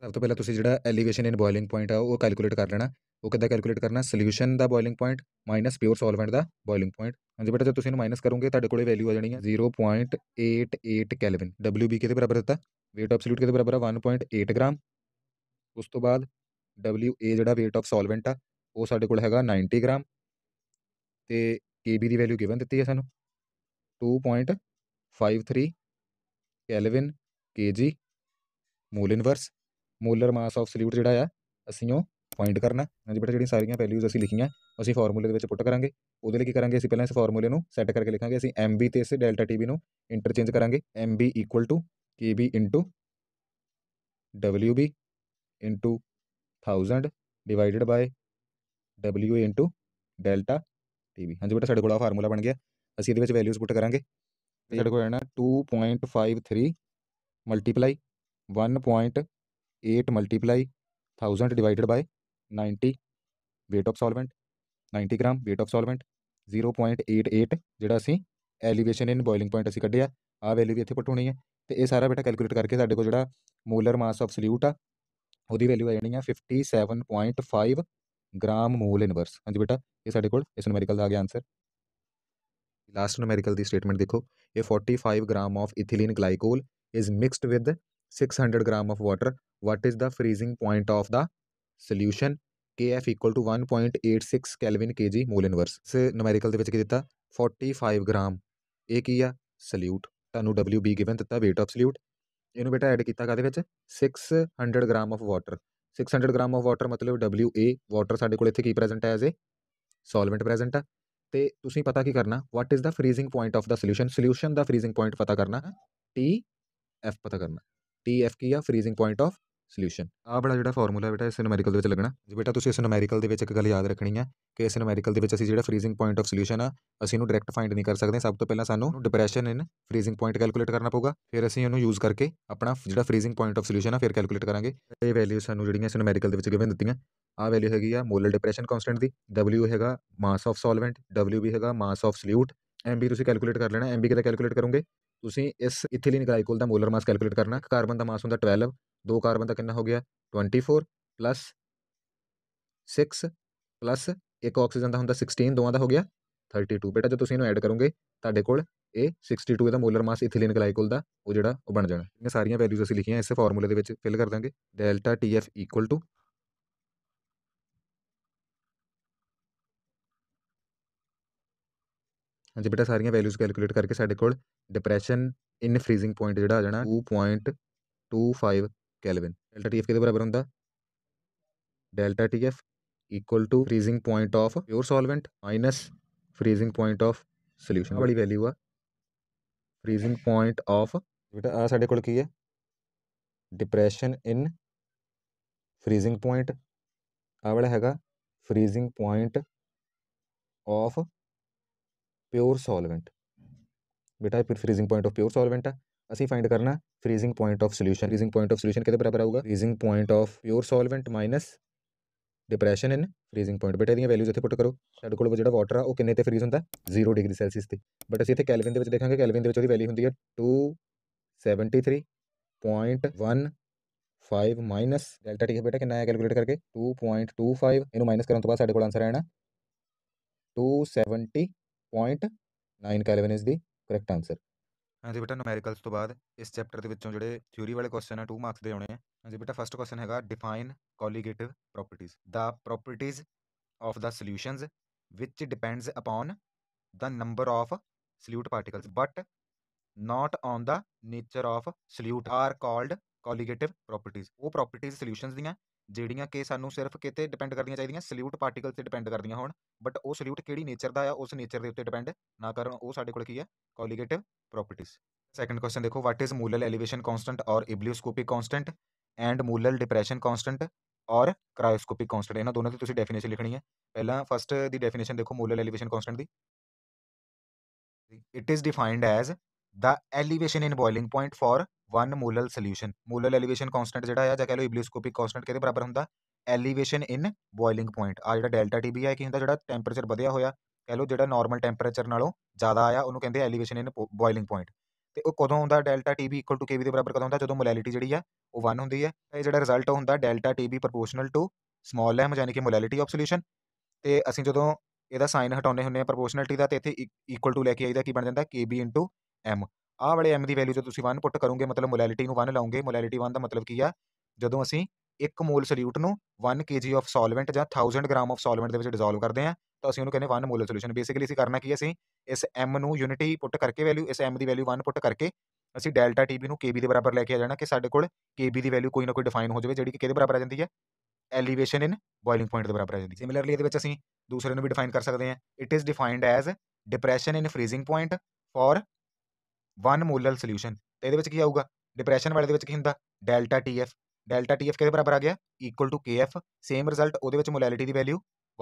सब तो पहले जो एलीवेन इन बॉयलिंग पॉइंट है वो कैलकुलेट कर लेना वो कि कैलकुलेट करना सल्यूशन का boiling point minus pure solvent का बॉयलिंग पॉइंट हाँ जी बेटा जो तुम माइनस करोगे तो वैल्यू आ जानी zero point eight eight kelvin W B के बराबर दिता वेट ऑफ सल्यूट के बराबर वन पॉइंट एट ग्राम उस तो बाद डबल्यू ए जो वेट ऑफ सॉलवेंट आगे हैगा नाइनटी ग्राम तो के बी की वैल्यू किवन दिती है सूँ two point five three kelvin K G mole inverse molar mass of solute जो है असी पॉइंट करना हाँ जी बेटा जी सारिया वैल्यूज असी लिखिया अभी फॉर्मूले पुट करा वो की करेंगे असं पहले इस फॉर्मूले को सैट करके लिखा असं एम बी तो इस डेल्टा टी बी इंटरचेंज करा M B equal to K B into W B into thousand divide by W A into delta T B हाँ जी बेटा साढ़े को फॉर्मूला बन गया असी ये वैल्यूज पुट करा साढ़े को two point five three multiply one point eight multiply thousand divided by ninety weight of solvent ninety gram weight of solvent zero point eight eight जोड़ा असी एलीवेन इन बॉयलिंग पॉइंट असी क्या आ वैल्यू भी इतने पटोनी है तो यह सारा बेटा कैलकुलेट करके साथ को जोड़ा मोलर मास ऑफ सल्यूट आदि वैल्यू आ जानी है fifty seven point five gram mole inverse हाँ जी बेटा ये साढ़े को नमेरिकल का आ गया आंसर लास्ट नमेरिकल की स्टेटमेंट देखो ये forty five gram of ethylene glycol is mixed with six hundred gram of water what is the freezing point of the solution kf equal to 1.86 kelvin kg mole inverse ਇਸ numerical ਦੇ ਵਿੱਚ ਕੀ ਦਿੱਤਾ 45 gram ਇਹ ਕੀ ਆ solute ਤੁਹਾਨੂੰ WB given ਦਿੱਤਾ weight of solute ਇਹਨੂੰ ਬੇਟਾ ਐਡ ਕੀਤਾ ਕਾਦੇ ਵਿੱਚ 600 gram of water 600 gram of water ਮਤਲਬ WA ਵਾਟਰ ਸਾਡੇ ਕੋਲ ਇੱਥੇ ਕੀ ਪ੍ਰੈਜ਼ੈਂਟ ਹੈ ਐਜ਼ ਅ ਸੋਲਵੈਂਟ ਪ੍ਰੈਜ਼ੈਂਟ ਹੈ ਤੇ ਤੁਸੀਂ ਪਤਾ ਕੀ ਕਰਨਾ what is the freezing point of the solution solution ਦਾ ਫ੍ਰੀਜ਼ਿੰਗ ਪੁਆਇੰਟ ਪਤਾ ਕਰਨਾ ਟੀ ਐਫ ਪਤਾ ਕਰਨਾ ਟੀ ਐਫ ਕੀ ਆ ਫ੍ਰੀਜ਼ਿੰਗ ਪੁਆਇੰਟ ਆਫ ਸੋਲੂਸ਼ਨ ਆ ਬੜਾ ਜਿਹੜਾ ਫਾਰਮੂਲਾ ਬੇਟਾ ਇਸ ਨੂਮੈਰੀਕਲ ਦੇ ਵਿੱਚ ਲੱਗਣਾ ਜੇ ਬੇਟਾ ਤੁਸੀਂ ਇਸ ਨੂਮੈਰੀਕਲ ਦੇ ਵਿੱਚ ਇੱਕ ਗੱਲ ਯਾਦ ਰੱਖਣੀ ਹੈ ਕਿ ਇਸ ਨੂਮੈਰੀਕਲ ਦੇ ਵਿੱਚ ਅਸੀਂ ਜਿਹੜਾ ਫ੍ਰੀਜ਼ਿੰਗ ਪੁਆਇੰਟ ਆਫ ਸੋਲੂਸ਼ਨ ਆ ਅਸੀਂ ਇਹਨੂੰ ਡਾਇਰੈਕਟ ਫਾਈਂਡ ਨਹੀਂ ਕਰ ਸਕਦੇ ਸਭ ਤੋਂ ਪਹਿਲਾਂ ਸਾਨੂੰ depression in freezing point calculate ਕਰਨਾ ਪਊਗਾ ਫਿਰ ਅਸੀਂ ਇਹਨੂੰ ਯੂਜ਼ ਕਰਕੇ ਆਪਣਾ ਜਿਹੜਾ ਫ੍ਰੀਜ਼ਿੰਗ ਪੁਆਇੰਟ ਆਫ ਸੋਲੂਸ਼ਨ ਆ ਫਿਰ ਕੈਲਕੂਲੇਟ ਕਰਾਂਗੇ ਇਹ ਵੈਲਿਊ ਸਾਨੂੰ ਜਿਹੜੀਆਂ ਇਸ ਨੂਮੈਰੀਕਲ ਦੇ ਵਿੱਚ ਗਿਵਨ ਦਿੱਤੀਆਂ ਆ ਵੈਲਿਊ ਹੈਗੀ ਆ ਮੋਲਰ ਡਿਪਰੈਸ਼ਨ ਕਨਸਟੈਂਟ ਦੀ W ਹੈਗਾ ਮਾਸ ਆਫ ਸੋਲਵੈਂਟ W ਵੀ ਹੈਗਾ ਮਾਸ ਆਫ ਸੋਲਿਊਟ MB ਤੁਸੀਂ ਕੈਲਕੂਲੇਟ ਕਰ ਲੈਣਾ MB ਕਿਹਦਾ ਕੈਲਕੂਲੇਟ ਕਰੋਗੇ ਤੁਸੀਂ ਇਸ ਇਥੀਲੀਨ ਗਲਾਈਕੋਲ ਦਾ ਮੋਲਰ ਮਾਸ ਕੈਲਕੂਲੇਟ ਕਰਨਾ ਕਾਰਬਨ ਦਾ ਮਾਸ ਹੁੰਦਾ 12 ਦੋ ਕਾਰਬਨ ਦਾ ਕਿੰਨਾ ਹੋ ਗਿਆ 24 ਪਲੱਸ 6 ਪਲੱਸ ਇੱਕ ਆਕਸੀਜਨ ਦਾ ਹੁੰਦਾ 16 ਦੋਵਾਂ ਦਾ ਹੋ ਗਿਆ 32 ਬੇਟਾ ਜੇ ਤੁਸੀਂ ਇਹਨੂੰ ਐਡ ਕਰੋਗੇ ਤੁਹਾਡੇ ਕੋਲ ਇਹ 62 ਇਹਦਾ ਮੋਲਰ ਮਾਸ ਇਥੀਲੀਨ ਗਲਾਈਕੋਲ ਦਾ ਉਹ ਜਿਹੜਾ ਉਹ ਬਣ ਜਾਣਾ ਇਹ ਸਾਰੀਆਂ ਵੈਲਿਊਜ਼ ਅਸੀਂ ਲਿਖੀਆਂ ਇਸੇ ਫਾਰਮੂਲੇ ਦੇ ਵਿੱਚ ਫਿਲ ਕਰ ਦਾਂਗੇ ਡੈਲਟਾ ਟੀਐਫ ਇਕੁਅਲ ਟੂ ਹਾਂਜੀ ਬੇਟਾ ਸਾਰੀਆਂ ਵੈਲਿਊਜ਼ ਕੈਲਕੂਲੇਟ ਕਰਕੇ ਸਾਡੇ ਕੋਲ ਡਿਪਰੈਸ਼ਨ ਇਨ ਫ੍ਰੀਜ਼ਿੰਗ ਪੁਆਇੰਟ ਜਿਹੜਾ ਆ ਜਾਣਾ 2.25 कैलविन डेल्टा टी एफ के बराबर होंगे delta T F equal to freezing point of pure solvent minus freezing point of solution बड़ी वैल्यू आ फ्रीजिंग पॉइंट ऑफ बेटा आ साढ़े को है डिप्रैशन इन फ्रीजिंग पॉइंट आ वाला है freezing point of pure solvent बेटा फिर freezing point of pure solvent है असी फाइंड करना freezing point of solution freezing point of solution के बराबर आऊगा freezing point of pure solvent minus depression in freezing point but ए वैल्यूज इतने पुट करो साढ़े को जो वाटर है किन्ने फ्रीज हूँ जीरो डिग्री सैलसीयस से बट असं इतने कैलविन के देखा कैलविन के वैल्यू होंगी है two seventy three point one five minus delta ठीक है बेटा किन्ना आया कैलकुलेट करके टू पॉइंट टू फाइव इन माइनस करने तो बाद आंसर आना two seventy point nine kelvin is the correct answer ਹਾਂਜੀ ਬੇਟਾ ਨੂਮੈਰੀਕਲਸ ਤੋਂ ਬਾਅਦ ਇਸ ਚੈਪਟਰ ਦੇ ਵਿੱਚੋਂ ਜਿਹੜੇ ਥਿਊਰੀ ਵਾਲੇ ਕੁਐਸਚਨ ਆ 2 ਮਾਰਕਸ ਦੇ ਆਉਣੇ ਆ ਹਾਂਜੀ ਬੇਟਾ ਫਰਸਟ ਕੁਐਸਚਨ ਹੈਗਾ define colligative properties the properties of the solutions which depends upon the number of solute particles but not on the nature of solute are called colligative properties ਉਹ properties solutions ਦੀਆਂ ਜਿਹੜੀਆਂ ਕਿ ਸਾਨੂੰ ਸਿਰਫ ਕਿਤੇ depend ਕਰਦੀਆਂ ਚਾਹੀਦੀਆਂ ਸੋਲਿਊਟ ਪਾਰਟੀਕਲ ਤੇ ਡਿਪੈਂਡ ਕਰਦੀਆਂ ਹੋਣ ਬਟ ਉਹ ਸੋਲਿਊਟ ਕਿਹੜੀ ਨੇਚਰ ਦਾ ਆ ਉਸ ਨੇਚਰ ਦੇ ਉੱਤੇ ਡਿਪੈਂਡ ਨਾ ਕਰਨ ਉਹ ਸਾਡੇ ਕੋਲ ਕੀ ਹੈ ਕੋਲੀਗੇਟਿਵ ਪ੍ਰੋਪਰਟੀਜ਼ ਸੈਕੰਡ ਕੁਐਸਚਨ ਦੇਖੋ what is molal elevation constant ਔਰ ebullioscopic constant and molal depression constant ਔਰ ਕ੍ਰਾਇਓਸਕੋਪਿਕ ਕਾਂਸਟੈਂਟ ਇਹਨਾਂ ਦੋਨਾਂ ਦੀ ਤੁਸੀਂ ਡੈਫੀਨੇਸ਼ਨ ਲਿਖਣੀ ਹੈ ਪਹਿਲਾਂ ਫਸਟ ਦੀ ਡੈਫੀਨੇਸ਼ਨ ਦੇਖੋ ਮੂਲਲ ਐਲੀਵੇਸ਼ਨ ਕਾਂਸਟੈਂਟ ਦੀ it is defined as the elevation in boiling point for 1 molal solution molal elevation constant ਜਿਹੜਾ ਆ ਜਾਂ ਕਹ ਲਓ ਇਬਲਿਓਸਕੋਪਿਕ ਕਨਸਟੈਂਟ ਕਿਹਦੇ ਬਰਾਬਰ ਹੁੰਦਾ ਐਲੀਵੇਸ਼ਨ ਇਨ ਬੋਇਲਿੰਗ ਪੁਆਇੰਟ ਆ ਜਿਹੜਾ ਡੈਲਟਾ ਟੀ ਵੀ ਆ ਕੀ ਹੁੰਦਾ ਜਿਹੜਾ ਟੈਂਪਰੇਚਰ ਵਧਿਆ ਹੋਇਆ ਕਹ ਲਓ ਜਿਹੜਾ ਨਾਰਮਲ ਟੈਂਪਰੇਚਰ ਨਾਲੋਂ ਜ਼ਿਆਦਾ ਆਇਆ ਉਹਨੂੰ ਕਹਿੰਦੇ ਐਲੀਵੇਸ਼ਨ ਇਨ ਬੋਇਲਿੰਗ ਪੁਆਇੰਟ ਤੇ ਉਹ ਕਦੋਂ ਹੁੰਦਾ delta T B equal to ਵੀ ਦੇ ਬਰਾਬਰ ਕਦੋਂ ਹੁੰਦਾ ਜਦੋਂ ਮੋਲੈਲਿਟੀ ਜਿਹੜੀ ਆ ਉਹ 1 ਹੁੰਦੀ ਹੈ ਇਹ ਜਿਹੜਾ ਰਿਜ਼ਲਟ ਹੁੰਦਾ delta T B proportional to small M ਯਾਨੀ ਕਿ ਮੋਲੈਲਿਟੀ ਆਫ ਸੋਲੂਸ਼ਨ ਤੇ ਅਸੀਂ ਜਦੋਂ ਇਹਦਾ ਸਾਈਨ ਹਟਾਉਨੇ ਹੁੰਨੇ ਆ ਪ੍ਰੋਪੋਰਸ਼ਨਲਿਟੀ ਦਾ ਤੇ ਇੱਥੇ ਇਕੁਅਲ e-, ਟੂ ਲੈ ਕੇ ਆਈਦਾ ਕੀ ਬਣ ਜਾਂਦਾ ਇਨਟੂ ਐਮ ਆ ਵਾਲੇ m ਦੀ ਵੈਲਿਊ ਜੋ ਤੁਸੀਂ 1 ਪੁੱਟ ਕਰੋਗੇ ਮਤਲਬ ਮੋਲੈਲਿਟੀ ਨੂੰ 1 ਲਾਉਂਗੇ ਮੋਲੈਲਿਟੀ 1 ਦਾ ਮਤਲਬ ਕੀ ਆ ਜਦੋਂ ਅਸੀਂ 1 ਮੋਲ ਸੋਲਿਊਟ ਨੂੰ 1 kg ਆਫ ਸੋਲਵੈਂਟ ਜਾਂ 1000 ਗ੍ਰਾਮ ਆਫ ਸੋਲਵੈਂਟ ਦੇ ਵਿੱਚ ਡਿਸੋਲਵ ਕਰਦੇ ਆ ਤਾਂ ਅਸੀਂ ਉਹਨੂੰ ਕਹਿੰਦੇ 1 ਮੋਲ ਸੋਲੂਸ਼ਨ ਬੇਸਿਕਲੀ ਅਸੀਂ ਕਰਨਾ ਕੀ ਅਸੀਂ ਇਸ m ਨੂੰ ਯੂਨਿਟੀ ਪੁੱਟ ਕਰਕੇ ਵੈਲਿਊ ਇਸ m ਦੀ ਵੈਲਿਊ 1 ਪੁੱਟ ਕਰਕੇ ਅਸੀਂ ਡੈਲਟਾ TB ਨੂੰ KB ਦੇ ਬਰਾਬਰ ਲੈ ਕੇ ਆ ਜਾਣਾ ਕਿ ਸਾਡੇ ਕੋਲ KB ਦੀ ਵੈਲਿਊ ਕੋਈ ਨਾ ਕੋਈ ਡਿਫਾਈਨ ਹੋ ਜਾਵੇ ਜਿਹੜੀ ਕਿ ਕਿਹਦੇ ਬਰਾਬਰ ਆ ਜਾਂਦੀ ਹੈ ਐਲੀਵੇਸ਼ਨ ਇਨ ਬੋਇਲਿੰਗ ਪੁਆਇੰਟ ਦੇ ਬਰਾਬਰ ਆ ਜਾਂਦੀ ਹੈ ਸਿਮਿਲਰਲੀ ਇਹਦੇ ਵਿੱਚ ਅਸੀਂ ਦੂਸਰੇ ਨੂੰ ਵੀ ਡਿਫਾਈਨ ਕਰ ਸਕਦੇ ਹਾਂ it is defined as depression in freezing point for one molar solution ਤੇ ਇਹਦੇ ਵਿੱਚ ਕੀ ਆਊਗਾ ਡਿਪਰੈਸ਼ਨ ਵਾਲੇ ਦੇ ਵਿੱਚ ਕੀ ਹੁੰਦਾ ਡੈਲਟਾ ਟੀਐਫ ਡੈਲਟਾ ਟੀਐਫ ਕਿਹਦੇ ਬਰਾਬਰ ਆ ਗਿਆ equal to KF same result ਉਹਦੇ ਵਿੱਚ ਮੋਲੈਲਿਟੀ ਦੀ ਵੈਲਿਊ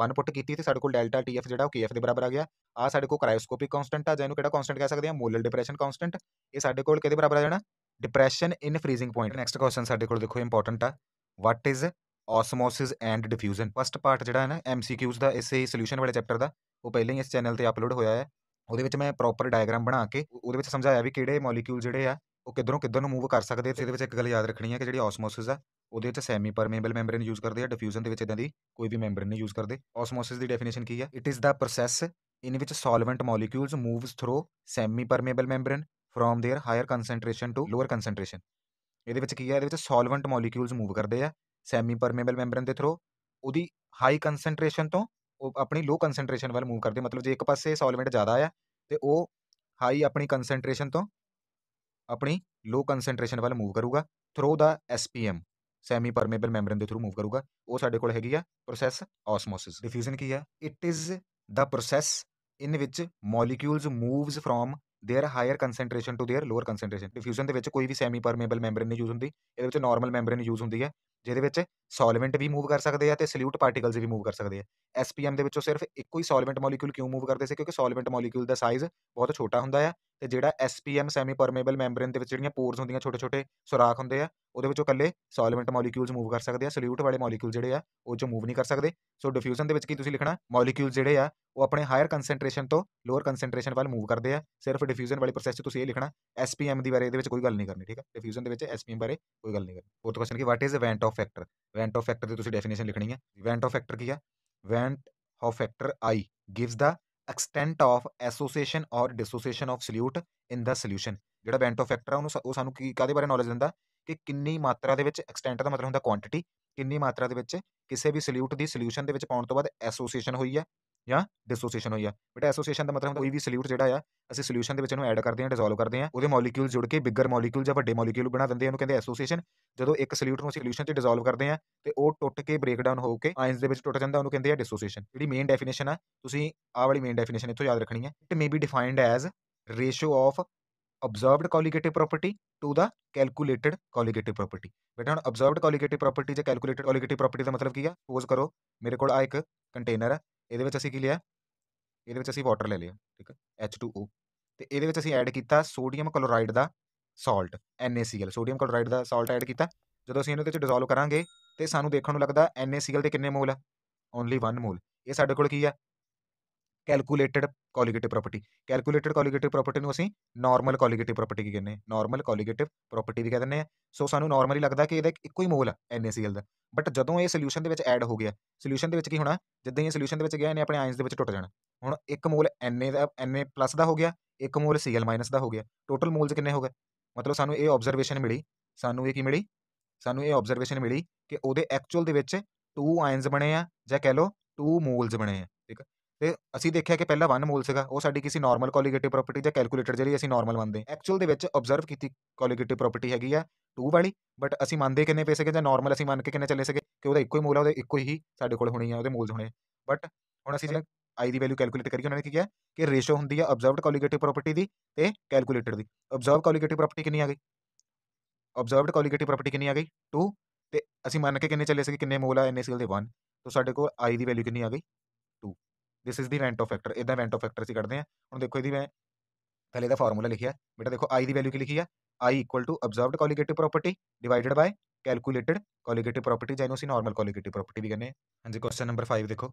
1 ਪੁੱਟ ਕੀਤੀ ਤੇ ਸਾਡੇ ਕੋਲ ਡੈਲਟਾ ਟੀਐਫ ਜਿਹੜਾ ਉਹ ਕੇਐਫ ਦੇ ਬਰਾਬਰ ਆ ਗਿਆ ਆ ਸਾਡੇ ਕੋਲ ਕ੍ਰਾਇਓਸਕੋਪਿਕ ਕਨਸਟੈਂਟ ਆ ਜਿਹਨੂੰ ਕਿਹੜਾ ਕਨਸਟੈਂਟ ਕਹਿ ਸਕਦੇ ਆ ਮੋਲਰ ਡਿਪਰੈਸ਼ਨ ਕਨਸਟੈਂਟ ਇਹ ਸਾਡੇ ਕੋਲ ਕਿਹਦੇ ਬਰਾਬਰ ਆ ਜਾਣਾ depression in freezing point next question ਸਾਡੇ ਕੋਲ ਦੇਖੋ ਇੰਪੋਰਟੈਂਟ ਆ what is osmosis and diffusion first part ਜਿਹੜਾ ਹੈ ਨਾ ਐਮਸੀਕਿਊਜ਼ ਦਾ ਇਸੇ ਸੋਲੂਸ਼ਨ ਵਾਲੇ ਚੈਪਟਰ ਦਾ ਉਹ ਪਹਿਲਾਂ ਹੀ ਇਸ ਚੈਨਲ ਤੇ ਅਪਲੋਡ ਹੋਇਆ ਹੈ ਉਹਦੇ ਵਿੱਚ ਮੈਂ ਪ੍ਰੋਪਰ ਡਾਇਗਰਾਮ ਬਣਾ ਕੇ ਉਹਦੇ ਵਿੱਚ ਸਮਝਾਇਆ ਵੀ ਕਿਹੜੇ ਮੋਲੀਕਿਊਲ ਜਿਹੜੇ ਆ ਉਹ ਕਿੱਧਰੋਂ ਕਿੱਧਰ ਨੂੰ ਮੂਵ ਕਰ ਸਕਦੇ ਤੇ ਇਹਦੇ ਵਿੱਚ ਇੱਕ ਗੱਲ ਯਾਦ ਰੱਖਣੀ ਹੈ ਕਿ ਜਿਹੜੀ ਆਸਮੋਸਿਸ ਆ ਉਹਦੇ ਵਿੱਚ ਸੈਮੀ ਪਰਮੇਬਲ ਮੈਂਬਰੇਨ ਯੂਜ਼ ਕਰਦੇ ਆ ਡਿਫਿਊਜ਼ਨ ਦੇ ਵਿੱਚ ਇਦਾਂ ਦੀ ਕੋਈ ਵੀ ਮੈਂਬਰੇਨ ਨਹੀਂ ਯੂਜ਼ ਕਰਦੇ ਆਸਮੋਸਿਸ ਦੀ ਡੈਫੀਨੇਸ਼ਨ ਕੀ ਹੈ it is the process in which solvent molecules moves through semi permeable membrane from their higher concentration to lower concentration ਇਹਦੇ ਵਿੱਚ ਕੀ ਹੈ ਇਹਦੇ ਵਿੱਚ ਸੋਲਵੈਂਟ ਮੋਲੀਕਿਊਲਸ ਮੂਵ ਕਰਦੇ ਆ ਸੈਮੀ ਪਰਮੇਬਲ ਮੈਂਬਰੇਨ ਦੇ ਥਰੂ ਉਹਦੀ ਹਾਈ ਕਨਸੈਂਟ੍ਰੇਸ਼ਨ ਤੋਂ ਉਹ ਆਪਣੀ ਲੋ ਕਨਸੈਂਟ੍ਰੇਸ਼ਨ ਵੱਲ ਮੂਵ ਕਰਦੇ ਮਤਲਬ ਜੇ ਇੱਕ ਪਾਸੇ ਸੋਲਵੈਂਟ ਜ਼ਿਆਦਾ ਆ ਤੇ ਉਹ ਹਾਈ ਆਪਣੀ ਕਨਸੈਂਟ੍ਰੇਸ਼ਨ ਤੋਂ ਆਪਣੀ ਲੋ ਕਨਸੈਂਟ੍ਰੇਸ਼ਨ ਵੱਲ ਮੂਵ ਕਰੂਗਾ through the SPM semi permeable membrane ਦੇ ਥਰੂ ਮੂਵ ਕਰੂਗਾ ਉਹ ਸਾਡੇ ਕੋਲ ਹੈਗੀ ਆ ਪ੍ਰੋਸੈਸ ਆਸਮੋਸਿਸ ਡਿਫਿਊਜ਼ਨ ਕੀ ਆ it is the process in which molecules moves from their higher concentration to their lower concentration diffusion ਦੇ ਵਿੱਚ ਕੋਈ ਵੀ ਸੈਮੀ ਪਰਮੇਬਲ ਮੈਂਬਰਨ ਨਹੀਂ ਯੂਜ਼ ਹੁੰਦੀ ਇਹਦੇ ਵਿੱਚ ਨਾਰਮਲ ਮੈਂਬਰਨ ਯੂਜ਼ ਹੁੰਦੀ ਹੈ ਜਿਹਦੇ ਵਿੱਚ सोलवेंट भी मूव कर सकते हैं तो सल्यूट पार्टिकल्स भी मूव कर सकते हैं एस पी एम के सिर्फ एक ही सोलवेंट मोलीक्यूल क्यों मूव करते क्योंकि सोलवेंट मोलीक्यूल का सइज़ बहुत छोटा है तो जो S P M semi permeable membrane के पोर्स होंगे छोटे छोटे सुराख होंगे वो कल सोलवेंट मोलीक्यूल्स मूव कर सकते हैं सल्यूट वाले मोलीक्यूल जोड़े आ उसो मूव नहीं कर सकते सो डिफ्यूजन के लिखना मोलीक्यूल जोड़े आ अपने हायर कंसनट्रेशन तो लोअर कंसनट्रेशन वाल मूव करते हैं सिर्फ डिफ्यूजन वाले प्रोसैस तुम्हें यह लिखना एस पी एम की बारे कोई गल नहीं करनी ठीक है डिफ्यूजन के एस पी एम बारे कोई गल नहीं करनी फोर्थ क्वेश्चन की what is van't Hoff factor van't Hoff factor ਦੀ ਤੁਸੀਂ ਡੈਫੀਨੇਸ਼ਨ ਲਿਖਣੀ ਹੈ वेंट ऑफ फैक्टर ਕੀ ਹੈ van't Hoff factor I gives the extent of association ਔਰ dissociation of solute in the solution ਜਿਹੜਾ ਵੈਂਟ ਆਫ ਫੈਕਟਰ ਆ ਉਹਨੂੰ ਉਹ ਸਾਨੂੰ ਕੀ ਕਾਦੇ ਬਾਰੇ ਨੌਲੇਜ ਦਿੰਦਾ ਕਿ ਕਿੰਨੀ ਮਾਤਰਾ ਦੇ ਵਿੱਚ ਐਕਸਟੈਂਟ ਦਾ ਮਤਲਬ ਹੁੰਦਾ ਕੁਆਂਟੀਟੀ ਕਿੰਨੀ ਮਾਤਰਾ ਦੇ ਵਿੱਚ ਕਿਸੇ ਵੀ ਸੋਲਿਊਟ ਦੀ ਸੋਲਿਊਸ਼ਨ ਦੇ ਵਿੱਚ ਪਾਉਣ ਤੋਂ ਬਾਅਦ ਐਸੋਸੀਏਸ਼ਨ ਹੋਈ ਹੈ ਜਾਂ ਡਿਸੋਸੀਏਸ਼ਨ ਹੋਈ ਆ ਬੇਟਾ ਐਸੋਸੀਏਸ਼ਨ ਦਾ ਮਤਲਬ ਹੁੰਦਾ ਕੋਈ ਵੀ ਸੋਲਿਊਟ ਜਿਹੜਾ ਆ ਅਸੀਂ ਸੋਲੂਸ਼ਨ ਦੇ ਵਿੱਚ ਇਹਨੂੰ ਐਡ ਕਰਦੇ ਹਾਂ ਡਿਸੋਲਵ ਕਰਦੇ ਹਾਂ ਉਹਦੇ ਮੋਲੀਕਿਊਲ ਜੁੜ ਕੇ ਬਿਗਰ ਮੋਲੀਕਿਊਲ ਜਾਂ ਵੱਡੇ ਮੋਲੀਕਿਊਲ ਬਣਾ ਦਿੰਦੇ ਆ ਉਹਨੂੰ ਕਹਿੰਦੇ ਐਸੋਸੀਏਸ਼ਨ ਜਦੋਂ ਇੱਕ ਸੋਲਿਊਟ ਨੂੰ ਅਸੀਂ ਸੋਲੂਸ਼ਨ 'ਚ ਡਿਸੋਲਵ ਕਰਦੇ ਹਾਂ ਤੇ ਉਹ ਟੁੱਟ ਕੇ ਬ੍ਰੇਕਡਾਊਨ ਹੋ ਕੇ ਆਇਨਸ ਦੇ ਵਿੱਚ ਟੁੱਟ ਜਾਂਦਾ ਉਹਨੂੰ ਕਹਿੰਦੇ ਆ ਡਿਸੋਸੀਏਸ਼ਨ ਜਿਹੜੀ ਮੇਨ ਡੈਫੀਨੇਸ਼ਨ ਆ ਤੁਸੀਂ ਆਹ ਵਾਲੀ ਮੇਨ ਡੈਫੀਨੇਸ਼ਨ ਇੱਥੋਂ ਯਾਦ ਰੱਖਣੀ ਹੈ it may be defined as ratio of observed colligative property to the calculated colligative property ਬੇਟਾ ਹੁਣ observed colligative property ਜਾਂ calculated colligative property ਦਾ ਮਤਲਬ ਕੀ ਆ ਸਪੋਜ਼ ਕਰੋ ਮੇਰੇ ਕੋਲ ਆ ਇੱਕ ਕੰਟੇਨਰ ਹੈ ਇਹਦੇ ਵਿੱਚ ਅਸੀਂ ਕੀ ਲਿਆ ਇਹਦੇ ਵਿੱਚ ਅਸੀਂ ਵਾਟਰ ਲੈ ਲਿਆ ਠੀਕ ਹੈ H2O ਤੇ ਇਹਦੇ ਵਿੱਚ ਅਸੀਂ ਐਡ ਕੀਤਾ ਸੋਡੀਅਮ ਕਲੋਰਾਈਡ ਦਾ ਸਾਲਟ NaCl ਸੋਡੀਅਮ ਕਲੋਰਾਈਡ ਦਾ ਸਾਲਟ ਐਡ ਕੀਤਾ ਜਦੋਂ ਅਸੀਂ ਇਹਨੂੰ ਵਿੱਚ ਡਿਸੋਲਵ ਕਰਾਂਗੇ ਤੇ ਸਾਨੂੰ ਦੇਖਣ ਨੂੰ ਲੱਗਦਾ NaCl ਦੇ ਕਿੰਨੇ ਮੋਲ ਆ ਓਨਲੀ 1 ਮੋਲ ਇਹ ਸਾਡੇ ਕੋਲ ਕੀ ਆ calculated colligative property calculated colligative property ਨੂੰ ਅਸੀਂ ਨਾਰਮਲ ਕੌਲੀਗੇਟਿਵ ਪ੍ਰੋਪਰਟੀ ਕੀ ਕਹਿੰਦੇ ਨਾਰਮਲ ਕੌਲੀਗੇਟਿਵ ਪ੍ਰੋਪਰਟੀ ਵੀ ਕਹਿੰਦੇ ਨੇ ਸੋ ਸਾਨੂੰ ਨਾਰਮਲੀ ਲੱਗਦਾ ਕਿ ਇਹਦਾ ਇੱਕੋ ਹੀ ਮੋਲ ਆ NaCl ਦਾ ਬਟ ਜਦੋਂ ਇਹ ਸੋਲੂਸ਼ਨ ਦੇ ਵਿੱਚ ਐਡ ਹੋ ਗਿਆ ਸੋਲੂਸ਼ਨ ਦੇ ਵਿੱਚ ਕੀ ਹੋਣਾ ਜਦੋਂ ਇਹ ਸੋਲੂਸ਼ਨ ਦੇ ਵਿੱਚ ਗਿਆ ਇਹਨੇ ਆਪਣੇ ਆਇਨਸ ਦੇ ਵਿੱਚ ਟੁੱਟ ਜਾਣਾ ਹੁਣ ਇੱਕ ਮੋਲ Na ਦਾ Na+ ਦਾ ਹੋ ਗਿਆ ਇੱਕ ਮੋਲ Cl- ਦਾ ਹੋ ਗਿਆ ਟੋਟਲ ਮੋਲਸ ਕਿੰਨੇ ਹੋ ਗਏ ਮਤਲਬ ਸਾਨੂੰ ਇਹ ਆਬਜ਼ਰਵੇਸ਼ਨ ਮਿਲੀ ਸਾਨੂੰ ਇਹ ਕੀ ਮਿਲੀ ਸਾਨੂੰ ਇਹ ਆਬਜ਼ਰਵੇਸ਼ਨ ਮਿਲੀ ਕਿ ਉਹਦੇ ਐਕਚੁਅਲ ਦੇ ਵਿੱਚ 2 ਆਇਨਸ ਬਣੇ ਆ ਜਾਂ ਕਹਿ ਲਓ 2 ਮੋਲਸ ਬਣੇ ਆ ਤੇ ਅਸੀਂ ਦੇਖਿਆ ਕਿ ਪਹਿਲਾ 1 ਮੋਲ ਸੀਗਾ ਉਹ ਸਾਡੀ ਕਿਸੇ ਨਾਰਮਲ ਕੋਲੀਗੇਟਿਵ ਪ੍ਰੋਪਰਟੀ ਜਾਂ ਕੈਲਕੂਲੇਟਰ ਜਿਹੜੀ ਅਸੀਂ ਨਾਰਮਲ ਮੰਨਦੇ ਐਕਚੁਅਲ ਦੇ ਵਿੱਚ ਆਬਜ਼ਰਵ ਕੀਤੀ ਕੋਲੀਗੇਟਿਵ ਪ੍ਰੋਪਰਟੀ ਹੈਗੀ ਆ 2 ਵਾਲੀ ਬਟ ਅਸੀਂ ਮੰਨਦੇ ਕਿੰਨੇ ਪੈਸੇ ਸੀਗੇ ਜਾਂ ਨਾਰਮਲ ਅਸੀਂ ਮੰਨ ਕੇ ਕਿੰਨੇ ਚੱਲੇ ਸੀਗੇ ਕਿ ਉਹਦਾ ਇੱਕੋ ਹੀ ਮੋਲ ਆ ਉਹਦੇ ਇੱਕੋ ਹੀ ਸਾਡੇ ਕੋਲ ਹੋਣੀ ਆ ਉਹਦੇ ਮੋਲਸ ਹੋਣੇ ਬਟ ਹੁਣ ਅਸੀਂ ਆਈ ਦੀ ਵੈਲਿਊ ਕੈਲਕੂਲੇਟ ਕਰੀਏ ਉਹਨਾਂ ਨੇ ਕੀ ਕਿਹਾ ਕਿ ਰੇਸ਼ੋ ਹੁੰਦੀ ਆ ਆਬਜ਼ਰਵਡ ਕੋਲੀਗੇਟਿਵ ਪ੍ਰੋਪਰਟੀ ਦੀ ਤੇ ਕੈਲਕੂਲੇਟਰ ਦੀ ਆਬਜ਼ਰਵ ਕੋਲੀਗੇਟਿਵ ਪ੍ਰੋਪਰਟੀ ਕਿੰਨੀ ਆ ਗਈ ਆਬਜ਼ਰਵਡ ਕੋਲੀਗੇਟਿਵ ਪ੍ਰੋਪਰਟੀ ਕਿੰਨੀ ਆ ਗਈ 2 ਤੇ ਅਸੀਂ ਮੰਨ ਕੇ ਕਿੰਨੇ ਚੱਲੇ ਸੀ ਕਿੰਨੇ ਮੋਲ ਆ ਐਨਏਸੀਐਲ ਦੇ 1 ਤੋਂ ਸਾਡੇ ਕੋਲ ਆਈ ਦੀ ਵੈਲਿਊ ਕਿੰਨੀ ਆ ਗਈ ਦਿਸ ਇਜ਼ ਦੀ ਰੈਂਟੋ ਫੈਕਟਰ ਇਹਦਾ ਰੈਂਟੋ ਫੈਕਟਰ ਅਸੀਂ ਕੱਢਦੇ ਹਾਂ ਹੁਣ ਦੇਖੋ ਇਹਦੀ ਮੈਂ ਪਹਿਲੇ ਦਾ ਫਾਰਮੂਲਾ ਲਿਖਿਆ ਬੇਟਾ ਦੇਖੋ ਆਈ ਦੀ ਵੈਲਿਊ ਕੀ ਲਿਖੀ ਹੈ I equal to observed colligative property divided by calculated colligative property जैन उसी नॉर्मल कॉलीगेटिव प्रॉपर्टी भी कहने हाँ जी क्वेश्चन नंबर फाइव देखो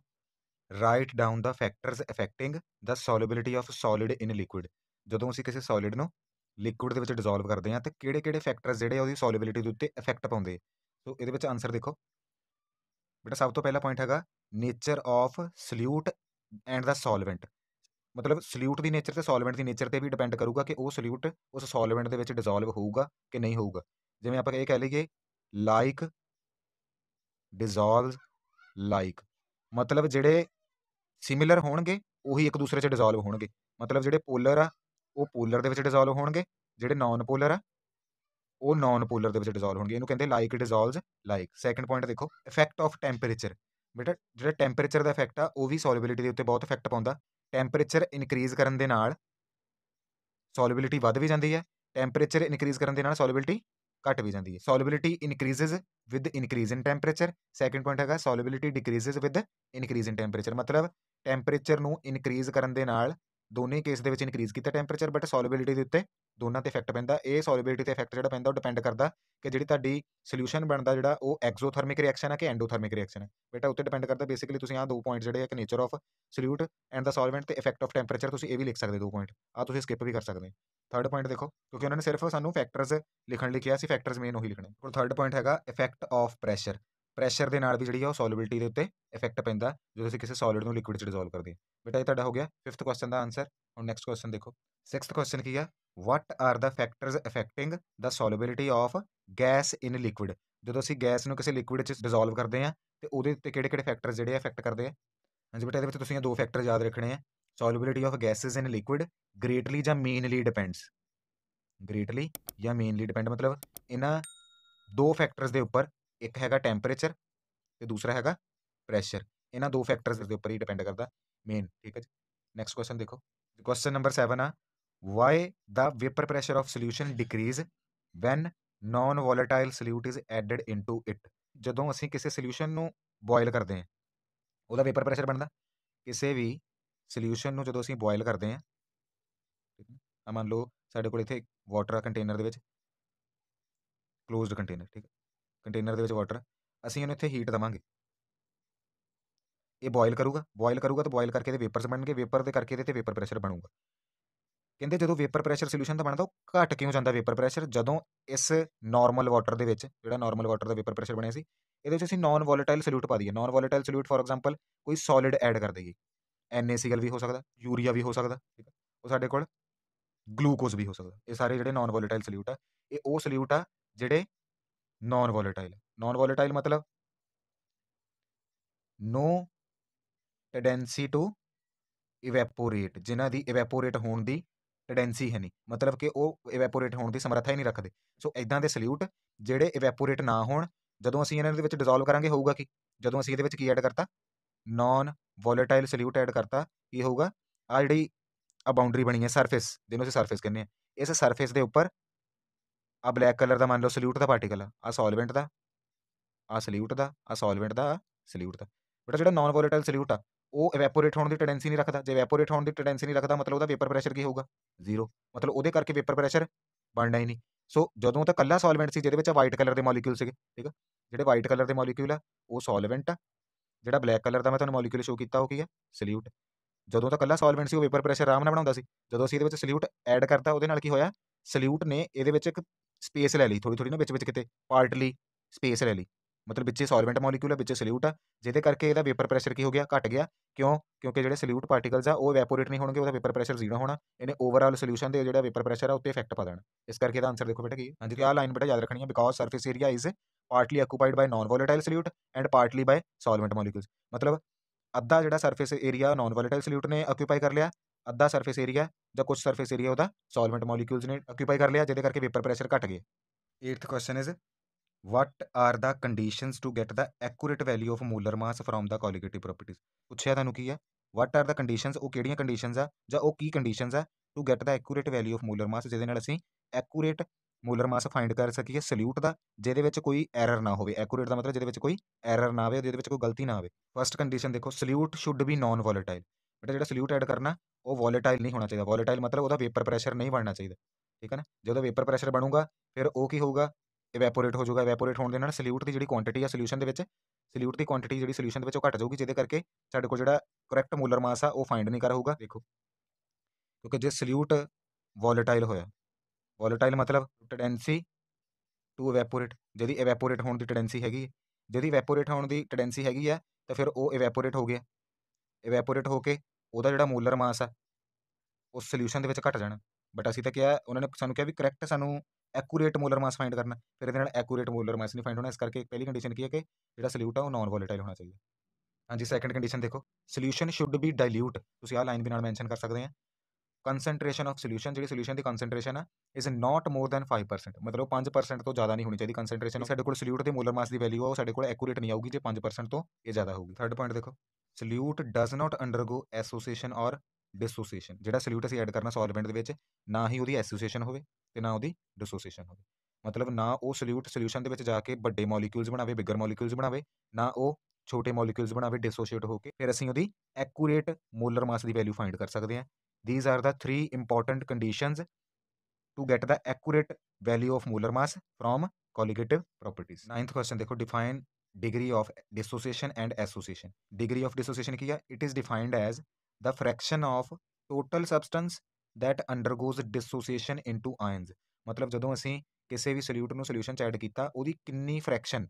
write down the factors affecting the solubility of solid in liquid ਜਦੋਂ ਅਸੀਂ ਕਿਸੇ ਸੋਲਿਡ ਨੂੰ ਲਿਕੁਇਡ ਦੇ ਵਿੱਚ ਡਿਸੋਲਵ ਕਰਦੇ ਹਾਂ ਤਾਂ ਕਿਹੜੇ-ਕਿਹੜੇ ਫੈਕਟਰਸ ਜਿਹੜੇ ਉਹਦੀ ਸੋਲੇਬਿਲਿਟੀ ਦੇ ਉੱਤੇ ਇਫੈਕਟ ਪਾਉਂਦੇ ਸੋ ਇਹਦੇ ਵਿੱਚ ਆਨਸਰ ਦੇਖੋ ਬੇਟਾ ਸਭ ਤੋਂ ਪਹਿਲਾ ਪੁਆਇੰਟ ਹੈਗਾ nature of solute and the solvent ਮਤਲਬ ਸੋਲਿਊਟ ਦੀ ਨੇਚਰ ਤੇ ਸੋਲਵੈਂਟ ਦੀ ਨੇਚਰ ਤੇ ਵੀ ਡਿਪੈਂਡ ਕਰੂਗਾ ਕਿ ਉਹ ਸੋਲਿਊਟ ਉਸ ਸੋਲਵੈਂਟ ਦੇ ਵਿੱਚ ਡਿਸੋਲਵ ਹੋਊਗਾ ਕਿ ਨਹੀਂ ਹੋਊਗਾ ਜਿਵੇਂ ਆਪਾਂ ਇਹ ਕਹਿ ਲਈਏ ਲਾਈਕ ਡਿਸੋਲਵ ਲਾਈਕ ਮਤਲਬ ਜਿਹੜੇ ਸਿਮਿਲਰ ਹੋਣਗੇ ਉਹੀ ਇੱਕ ਦੂਸਰੇ 'ਚ ਡਿਸੋਲਵ ਹੋਣਗੇ ਮਤਲਬ ਜਿਹੜੇ ਪੋਲਰ ਆ ਉਹ ਪੋਲਰ ਦੇ ਵਿੱਚ ਡਿਸੋਲਵ ਹੋਣਗੇ ਜਿਹੜੇ ਨਾਨ ਪੋਲਰ ਆ ਉਹ ਨਾਨ ਪੋਲਰ ਦੇ ਵਿੱਚ ਡਿਸੋਲਵ ਹੋਣਗੇ ਇਹਨੂੰ ਕਹਿੰਦੇ like dissolves like second point ਦੇਖੋ ਇਫੈਕਟ ਆਫ ਟੈਂਪਰੇਚਰ ਬੇਟਾ ਜਿਹੜਾ ਟੈਂਪਰੇਚਰ ਦਾ ਇਫੈਕਟ ਆ ਉਹ ਵੀ ਸੋਲਿਬਿਲਿਟੀ ਦੇ ਉੱਤੇ ਬਹੁਤ ਇਫੈਕਟ ਪਾਉਂਦਾ ਟੈਂਪਰੇਚਰ ਇਨਕਰੀਜ਼ ਕਰਨ ਦੇ ਨਾਲ ਸੋਲਿਬਿਲਿਟੀ ਵੱਧ ਵੀ ਜਾਂਦੀ ਹੈ ਟੈਂਪਰੇਚਰ ਇਨਕਰੀਜ਼ ਕਰਨ ਦੇ ਨਾਲ ਸੋਲਿਬਿਲਿਟੀ ਘਟ ਵੀ ਜਾਂਦੀ ਹੈ solubility increases with increase in temperature second point ਹੈਗਾ solubility decreases with increase in temperature ਮਤਲਬ ਟੈਂਪਰੇਚਰ ਨੂੰ ਇਨਕਰੀਜ਼ ਕਰਨ ਦੇ ਨਾਲ ਦੋਨੇ ਕੇਸ ਦੇ ਵਿੱਚ ਇਨਕਰੀਜ਼ ਕੀਤਾ ਟੈਂਪਰੇਚਰ ਬਟ ਸੋਲਿਬਿਲਿਟੀ ਦੇ ਉੱਤੇ ਦੋਨਾਂ ਤੇ ਇਫੈਕਟ ਪੈਂਦਾ ਇਹ ਸੋਲਿਬਿਲਿਟੀ ਤੇ ਇਫੈਕਟ ਜਿਹੜਾ ਪੈਂਦਾ ਉਹ ਡਿਪੈਂਡ ਕਰਦਾ ਕਿ ਜਿਹੜੀ ਤੁਹਾਡੀ ਸੋਲੂਸ਼ਨ ਬਣਦਾ ਜਿਹੜਾ ਉਹ ਐਕਸੋਥਰਮਿਕ ਰਿਐਕਸ਼ਨ ਹੈ ਕਿ ਐਂਡੋਥਰਮਿਕ ਰਿਐਕਸ਼ਨ ਹੈ ਬੇਟਾ ਉੱਤੇ ਡਿਪੈਂਡ ਕਰਦਾ ਬੇਸਿਕਲੀ ਤੁਸੀਂ ਆਹ ਦੋ ਪੁਆਇੰਟ ਜਿਹੜੇ ਹੈ ਕਿ nature of solute and the solvent ਤੇ ਇਫੈਕਟ ਆਫ ਟੈਂਪਰੇਚਰ ਤੁਸੀਂ ਇਹ ਵੀ ਲਿਖ ਸਕਦੇ ਦੋ ਪੁਆਇੰਟ ਆ ਤੁਸੀਂ ਸਕਿਪ ਵੀ ਕਰ ਸਕਦੇ ਥਰਡ ਪੁਆਇੰਟ ਦੇਖੋ ਕਿਉਂਕਿ ਉਹਨਾਂ ਨੇ ਸਿਰਫ ਸਾਨੂੰ ਫੈਕਟਰਸ ਲਿਖਣ ਲਈ ਕਿਹਾ ਸੀ ਫੈਕਟਰਸ ਮੇਨ ਉਹੀ ਲਿਖਣੇ ਹੁਣ ਥਰਡ ਪੁਆਇੰਟ ਹੈਗਾ ਇਫੈਕਟ ਆਫ ਪ੍ਰੈਸ਼ਰ प्रैशर के नाल भी जी सोलबिलिटी के उत्ते इफेक्ट पैंता जो अभी किसी सॉलिड में लिकुड डिजोल्व करते हैं बेटा ये हो गया फिफ्थ क्वेश्चन का आंसर हम नैक्सट क्वेश्चन देखो सिक्स क्वेश्चन की है what are the factors affecting the solubility of gas in liquid जो अभी गैस में किसी लिकुड डिजोल्व करते हैं तो वे कि फैक्टर जोड़े इफेक्ट करते हैं हाँ जी बेटा ये तो दो फैक्टर याद रखने हैं solubility of gases in liquid greatly या मेनली डिपेंड्स ग्रेटली या मेनली डिपेंड मतलब इन्ह दो फैक्टर्स के उपर एक हैगा टैंपरेचर तो दूसरा है प्रैशर इन्ह दो फैक्टर्स के उपर ही डिपेंड करता मेन ठीक है जी नैक्सट क्वेश्चन देखो क्वेश्चन नंबर सैवन आ why the vapour pressure of solution decreases when non volatile solute is added into it जदों असी किसी सल्यूशन बॉयल करते हैं वह वेपर प्रैशर बनता किसी भी सल्यूशन जो असं बॉयल करते हैं ठीक है मान लो साढ़े को वॉटर कंटेनर क्लोज कंटेनर ठीक है ਕੰਟੇਨਰ ਦੇ ਵਿੱਚ ਵਾਟਰ ਅਸੀਂ ਇਹਨੂੰ ਇੱਥੇ ਹੀਟ ਦਵਾਂਗੇ ਇਹ ਬੋਇਲ ਕਰੂਗਾ ਬੋਇਲ ਕਰੂਗਾ ਤਾਂ ਬੋਇਲ ਕਰਕੇ ਇਹਦੇ ਵੇਪਰਸ ਬਣਨਗੇ ਵੇਪਰ ਦੇ ਕਰਕੇ ਇਹਦੇ ਤੇ ਵੇਪਰ ਪ੍ਰੈਸ਼ਰ ਬਣੂਗਾ ਕਹਿੰਦੇ ਜਦੋਂ ਵੇਪਰ ਪ੍ਰੈਸ਼ਰ ਸੋਲੂਸ਼ਨ ਦਾ ਬਣਦਾ ਉਹ ਘਟ ਕਿਉਂ ਜਾਂਦਾ ਵੇਪਰ ਪ੍ਰੈਸ਼ਰ ਜਦੋਂ ਇਸ ਨਾਰਮਲ ਵਾਟਰ ਦੇ ਵਿੱਚ ਜਿਹੜਾ ਨਾਰਮਲ ਵਾਟਰ ਦਾ ਵੇਪਰ ਪ੍ਰੈਸ਼ਰ ਬਣਿਆ ਸੀ ਇਹਦੇ ਵਿੱਚ ਅਸੀਂ ਨਾਨ ਵੋਲੇਟਾਈਲ ਸੋਲੂਟ ਪਾ ਦਈਏ non volatile solute for example ਕੋਈ ਸੋਲਿਡ ਐਡ ਕਰ ਦਈਏ NaCl ਵੀ ਹੋ ਸਕਦਾ ਯੂਰੀਆ ਵੀ ਹੋ ਸਕਦਾ ਠੀਕ ਹੈ ਉਹ ਸਾਡੇ ਕੋਲ ਗਲੂਕੋਜ਼ ਵੀ ਹੋ ਸਕਦਾ ਇਹ ਸਾਰੇ ਜਿਹੜੇ ਨਾਨ ਵੋਲੇਟਾਈਲ ਸੋਲੂਟ ਆ ਇਹ ਉਹ ਸੋਲੂਟ ਆ ਜਿਹੜੇ नॉन वॉलेटाइल नॉन वॉलेटाइल मतलब नो टेंडेंसी टू ਇਵੈਪੋਰੇਟ ਜਿਨ੍ਹਾਂ ਦੀ ਇਵੈਪੋਰੇਟ ਹੋਣ ਦੀ ਟੈਂਡੈਂਸੀ ਹੈ ਨਹੀਂ ਮਤਲਬ ਕਿ ਉਹ ਇਵੈਪੋਰੇਟ ਹੋਣ ਦੀ ਸਮਰੱਥਾ ਹੀ ਨਹੀਂ ਰੱਖਦੇ ਸੋ ਇਦਾਂ ਦੇ ਸਲੂਟ ਜਿਹੜੇ ਇਵੈਪੋਰੇਟ ਨਾ ਹੋਣ ਜਦੋਂ ਅਸੀਂ ਇਹਨਾਂ ਦੇ ਵਿੱਚ ਡਿਸੋਲਵ ਕਰਾਂਗੇ ਹੋਊਗਾ ਕੀ ਜਦੋਂ ਅਸੀਂ ਇਹਦੇ ਵਿੱਚ ਕੀ ਐਡ ਕਰਤਾ ਨਾਨ ਵੋਲੇਟਾਈਲ ਸਲੂਟ ਐਡ ਕਰਤਾ ਇਹ ਹੋਊਗਾ ਆ ਜਿਹੜੀ ਆ ਬਾਉਂਡਰੀ ਬਣੀ ਹੈ ਸਰਫੇਸ ਜਿਹਨੂੰ ਅਸੀਂ ਸਰਫੇਸ ਕਹਿੰਦੇ ਆ ਇਸ ਸਰਫੇਸ ਦੇ ਉੱਪਰ ਆ ਬਲੈਕ ਕਲਰ ਦਾ ਮੰਨ ਲਓ ਸੋਲਿਊਟ ਦਾ ਪਾਰਟੀਕਲ ਆ ਆ ਸੋਲਵੈਂਟ ਦਾ ਆ ਸੋਲਿਊਟ ਦਾ ਆ ਸੋਲਵੈਂਟ ਦਾ ਸੋਲਿਊਟ ਦਾ ਬੇਟਾ ਜਿਹੜਾ ਨਾਨ ਵੋਲੇਟਾਈਲ ਸੋਲਿਊਟ ਆ ਉਹ ਇਵੈਪੋਰੇਟ ਹੋਣ ਦੀ ਟੈਂਡੈਂਸੀ ਨਹੀਂ ਰੱਖਦਾ ਜੇ ਇਵੈਪੋਰੇਟ ਹੋਣ ਦੀ ਟੈਂਡੈਂਸੀ ਨਹੀਂ ਰੱਖਦਾ ਮਤਲਬ ਉਹਦਾ ਵੇਪਰ ਪ੍ਰੈਸ਼ਰ ਕੀ ਹੋਊਗਾ ਜ਼ੀਰੋ ਮਤਲਬ ਉਹਦੇ ਕਰਕੇ ਵੇਪਰ ਪ੍ਰੈਸ਼ਰ ਬਣਨਾ ਹੀ ਨਹੀਂ ਸੋ ਜਦੋਂ ਤਾਂ ਕੱਲਾ ਸੋਲਵੈਂਟ ਸੀ ਜਿਹਦੇ ਵਿੱਚ ਵਾਈਟ ਕਲਰ ਦੇ ਮੋਲੀਕਿਊਲ ਸੀਗੇ ਠੀਕ ਆ ਜਿਹੜੇ ਵਾਈਟ ਕਲਰ ਦੇ ਮੋਲੀਕਿਊਲ ਆ ਉਹ ਸੋਲਵੈਂਟ ਆ ਜਿਹੜਾ ਬਲੈਕ ਕਲਰ ਦਾ ਮੈਂ ਤੁਹਾਨੂੰ ਮੋਲੀਕਿਊਲ ਸ਼ੋ ਕੀਤਾ ਉਹ ਕੀ ਆ ਸੋਲਿਊਟ ਜਦੋਂ ਤਾਂ ਕੱਲਾ ਸੋਲਵੈਂਟ ਸੀ ਉਹ ਵੇਪਰ ਪ੍ਰੈਸ਼ਰ ਆਰਾਮ ਨਾਲ ਬਣਾਉਂਦਾ ਸੀ ਜਦੋਂ ਅਸੀਂ ਇਹਦੇ ਵਿੱਚ ਸੋਲਿਊਟ ਐਡ ਕਰਤਾ ਉਹਦੇ ਨਾਲ ਕੀ ਹੋਇਆ ਸੋਲਿਊਟ ਨੇ ਇਹਦੇ ਵਿੱਚ ਇੱਕ स्पेस लै ली थोड़ी थोड़ी ना बिच बिच कितने पार्टली स्पेस लै ली मतलब ਵਿੱਚ ਸੋਲਵੈਂਟ ਮੋਲੀਕਿਊਲ ਹੈ ਵਿੱਚ ਸੋਲਿਊਟ ਆ ਜਿਹਦੇ ਕਰਕੇ ਇਹਦਾ ਵੇਪਰ ਪ੍ਰੈਸ਼ਰ ਕੀ ਹੋ ਗਿਆ ਘਟ ਗਿਆ ਕਿਉਂ ਕਿਉਂਕਿ ਜਿਹੜੇ ਸੋਲਿਊਟ ਪਾਰਟੀਕਲਸ ਆ ਉਹ ਇਵੈਪੋਰੇਟ ਨਹੀਂ ਹੋਣਗੇ ਉਹਦਾ ਵੇਪਰ ਪ੍ਰੈਸ਼ਰ ਜ਼ੀਰੋ ਹੋਣਾ ਇਹਨੇ ਓਵਰਆਲ ਸੋਲੂਸ਼ਨ ਦੇ ਜਿਹੜਾ ਵੇਪਰ ਪ੍ਰੈਸ਼ਰ ਆ ਉੱਤੇ ਇਫੈਕਟ ਪਾ ਦੇਣਾ ਇਸ ਕਰਕੇ ਇਹਦਾ ਆਨਸਰ ਦੇਖੋ ਬੇਟਾ ਕੀ ਹਾਂਜੀ ਆਹ ਲਾਈਨ ਬੇਟਾ ਯਾਦ ਰੱਖਣੀ ਹੈ because surface area is partly occupied by non volatile solute and partly by solvent molecules ਮਤਲਬ ਅੱਧਾ ਜਿਹੜਾ surface area non volatile solute ਨੇ ਆਕੂਪਾਈ ਕਰ ਲਿਆ अद्धा सर्फेस एरिया ज कुछ सर्फेस एरिया वह सॉलमेंट मॉलीक्यूल्स ने ऑक्यूपाई कर लिया जिद करके पेपर प्रैशर घट गए eighth question is what are the condition to get the accurate value of molar mass from the colligative properties पूछा तू है वट आर द कंडीशन वो किडीशन आ जो की कंडीशन आ to get the accurate value of molar mass जिद असं एकूरेट मूलर मास फाइंड कर सकी सल्यूट का जेद कोई एरर ना एकूरेट का मतलब जिद कोई एरर ना आए जिद कोई गलती ना आए फस्ट कंडीशन देखो solute should be non volatile but जो सल्यूट एड करना वो वॉलेटाइल नहीं होना चाहिए वॉलेटाइल मतलब ਉਹਦਾ ਵੇਪਰ ਪ੍ਰੈਸ਼ਰ ਨਹੀਂ ਬਣਨਾ ਚਾਹੀਦਾ ਠੀਕ ਹੈ ਨਾ ਜਦੋਂ ਵੇਪਰ ਪ੍ਰੈਸ਼ਰ ਬਣੂਗਾ ਫਿਰ ਉਹ ਕੀ ਹੋਊਗਾ ਇਵੈਪੋਰੇਟ ਹੋ ਜਾਊਗਾ ਇਵੈਪੋਰੇਟ ਹੋਣ ਦੇ ਨਾਲ ਸੋਲਿਊਟ ਦੀ ਜਿਹੜੀ ਕੁਆਂਟੀਟੀ ਆ ਸੋਲਿਊਸ਼ਨ ਦੇ ਵਿੱਚ ਸੋਲਿਊਟ ਦੀ ਕੁਆਂਟੀਟੀ ਜਿਹੜੀ ਸੋਲਿਊਸ਼ਨ ਦੇ ਵਿੱਚ ਉਹ ਘਟ ਜਾਊਗੀ ਜਿਹਦੇ ਕਰਕੇ ਸਾਡੇ ਕੋਲ ਜਿਹੜਾ ਕਰੈਕਟ ਮੋਲਰ ਮਾਸ ਆ ਉਹ ਫਾਈਂਡ ਨਹੀਂ ਕਰ ਹੋਊਗਾ ਦੇਖੋ ਕਿਉਂਕਿ ਜੇ ਸੋਲਿਊਟ ਵੋਲੇਟਾਈਲ ਹੋਇਆ ਵੋਲੇਟਾਈਲ ਮਤਲਬ ਟੈਂਡੈਂਸੀ ਟੂ ਇਵੈਪੋਰੇਟ ਜਿਹਦੀ ਇਵੈਪੋਰੇਟ ਹੋਣ ਦੀ ਟੈਂਡੈਂਸੀ ਹੈਗੀ ਹੈ ਜਿਹਦੀ ਇਵੈਪੋਰੇਟ ਹੋਣ ਦੀ ਟੈਂਡੈਂਸੀ ਹੈਗੀ ਆ ਤਾਂ ਫਿਰ ਉਹ ਇਵੈਪੋਰੇਟ ਹੋ ਗਿਆ ਇਵੈਪੋਰੇਟ ਹੋ ਕੇ ਉਹਦਾ ਜਿਹੜਾ ਮੋਲਰ ਮਾਸ ਆ ਉਸ ਸੋਲੂਸ਼ਨ ਦੇ ਵਿੱਚ ਘਟ ਜਾਣਾ ਬਟ ਅਸੀਂ ਤਾਂ ਕਿਹਾ ਉਹਨਾਂ ਨੇ ਸਾਨੂੰ ਕਿਹਾ ਵੀ ਕਰੈਕਟ ਸਾਨੂੰ ਐਕੂਰੇਟ ਮੋਲਰ ਮਾਸ ਫਾਈਂਡ ਕਰਨਾ ਫਿਰ ਇਹਦੇ ਨਾਲ ਐਕੂਰੇਟ ਮੋਲਰ ਮਾਸ ਨਹੀਂ ਫਾਈਂਡ ਹੋਣਾ ਇਸ ਕਰਕੇ ਪਹਿਲੀ ਕੰਡੀਸ਼ਨ ਕੀ ਹੈ ਕਿ ਜਿਹੜਾ ਸੋਲੂਟ ਆ ਉਹ ਨਾਨ ਵੋਲੇਟਾਈਲ ਹੋਣਾ ਚਾਹੀਦਾ ਹਾਂਜੀ ਸੈਕੰਡ ਕੰਡੀਸ਼ਨ ਦੇਖੋ ਸੋਲੂਸ਼ਨ ਸ਼ੁੱਡ ਬੀ ਡਾਇਲੂਟ ਤੁਸੀਂ ਆਹ ਲਾਈਨ ਵੀ ਨਾਲ ਮੈਂਸ਼ਨ ਕਰ ਸਕਦੇ ਆ ਕੰਸੈਂਟ੍ਰੇਸ਼ਨ ਆਫ ਸੋਲੂਸ਼ਨ ਜਿਹੜੀ ਸੋਲੂਸ਼ਨ ਦੀ ਕੰਸੈਂਟ੍ਰੇਸ਼ਨ ਹੈ ਇਜ਼ ਨਾਟ ਮੋਰ ਦੈਨ 5% ਮਤਲਬ 5% ਤੋਂ ਜ਼ਿਆਦਾ ਨਹੀਂ ਹੋਣੀ ਚਾਹੀਦੀ ਕੰਸੈਂਟ੍ਰੇਸ਼ਨ ਸਾਡੇ ਕੋਲ ਸੋਲਿਊਟ ਤੇ ਮੋਲਰ ਮਾਸ ਦੀ ਵੈਲਿਊ ਆ ਉਹ ਸਾਡੇ ਕੋਲ ਐਕੂਰੇਟ ਨਹੀਂ ਆਊਗੀ ਜੇ 5% ਤੋਂ ਇਹ ਜ਼ਿਆਦਾ ਹੋਊਗੀ ਥਰਡ ਪੁਆਇੰਟ ਦੇਖੋ solute does not undergo association ਔਰ ਡਿਸੋਸੀਏਸ਼ਨ ਜਿਹੜਾ ਸੋਲਿਊਟ ਅਸੀਂ ਐਡ ਕਰਨਾ ਸੋਲਵੈਂਟ ਦੇ ਵਿੱਚ ਨਾ ਹੀ ਉਹਦੀ ਐਸੋਸੀਏਸ਼ਨ ਹੋਵੇ ਤੇ ਨਾ ਉਹਦੀ ਡਿਸੋਸੀਏਸ਼ਨ ਹੋਵੇ ਮਤਲਬ ਨਾ ਉਹ ਸੋਲਿਊਟ ਸੋਲੂਸ਼ਨ ਦੇ ਵਿੱਚ ਜਾ ਕੇ ਵੱਡੇ ਮੋਲੀਕਿਊਲਸ ਬਣਾਵੇ ਬਿਗਰ ਮੋਲੀਕਿਊਲਸ ਬਣਾਵੇ ਨਾ ਉਹ ਛੋਟੇ ਮੋਲੀਕਿਊਲਸ ਬਣਾਵੇ ਡਿਸੋਸੀਏਟ ਹੋ ਕੇ ਫਿਰ ਅਸੀਂ ਉਹਦੀ ਐਕੂਰੇਟ ਮੋਲਰ ਮਾਸ ਦੀ ਵੈਲਿਊ ਫਾਈਂਡ ਕਰ ਸਕਦੇ ਹਾਂ These are the three important conditions to get the accurate value of molar mass from colligative properties. Ninth question देखो define degree of dissociation and association. Degree of dissociation किया it is defined as the fraction of total substance that undergoes dissociation into ions. ਮਤਲਬ ਜਦੋਂ ਅਸੀਂ ਕਿਸੇ ਵੀ solute ਨੂੰ solution ਚ add ਕੀਤਾ ਉਹਦੀ ਕਿੰਨੀ ਫ੍ਰੈਕਸ਼ਨ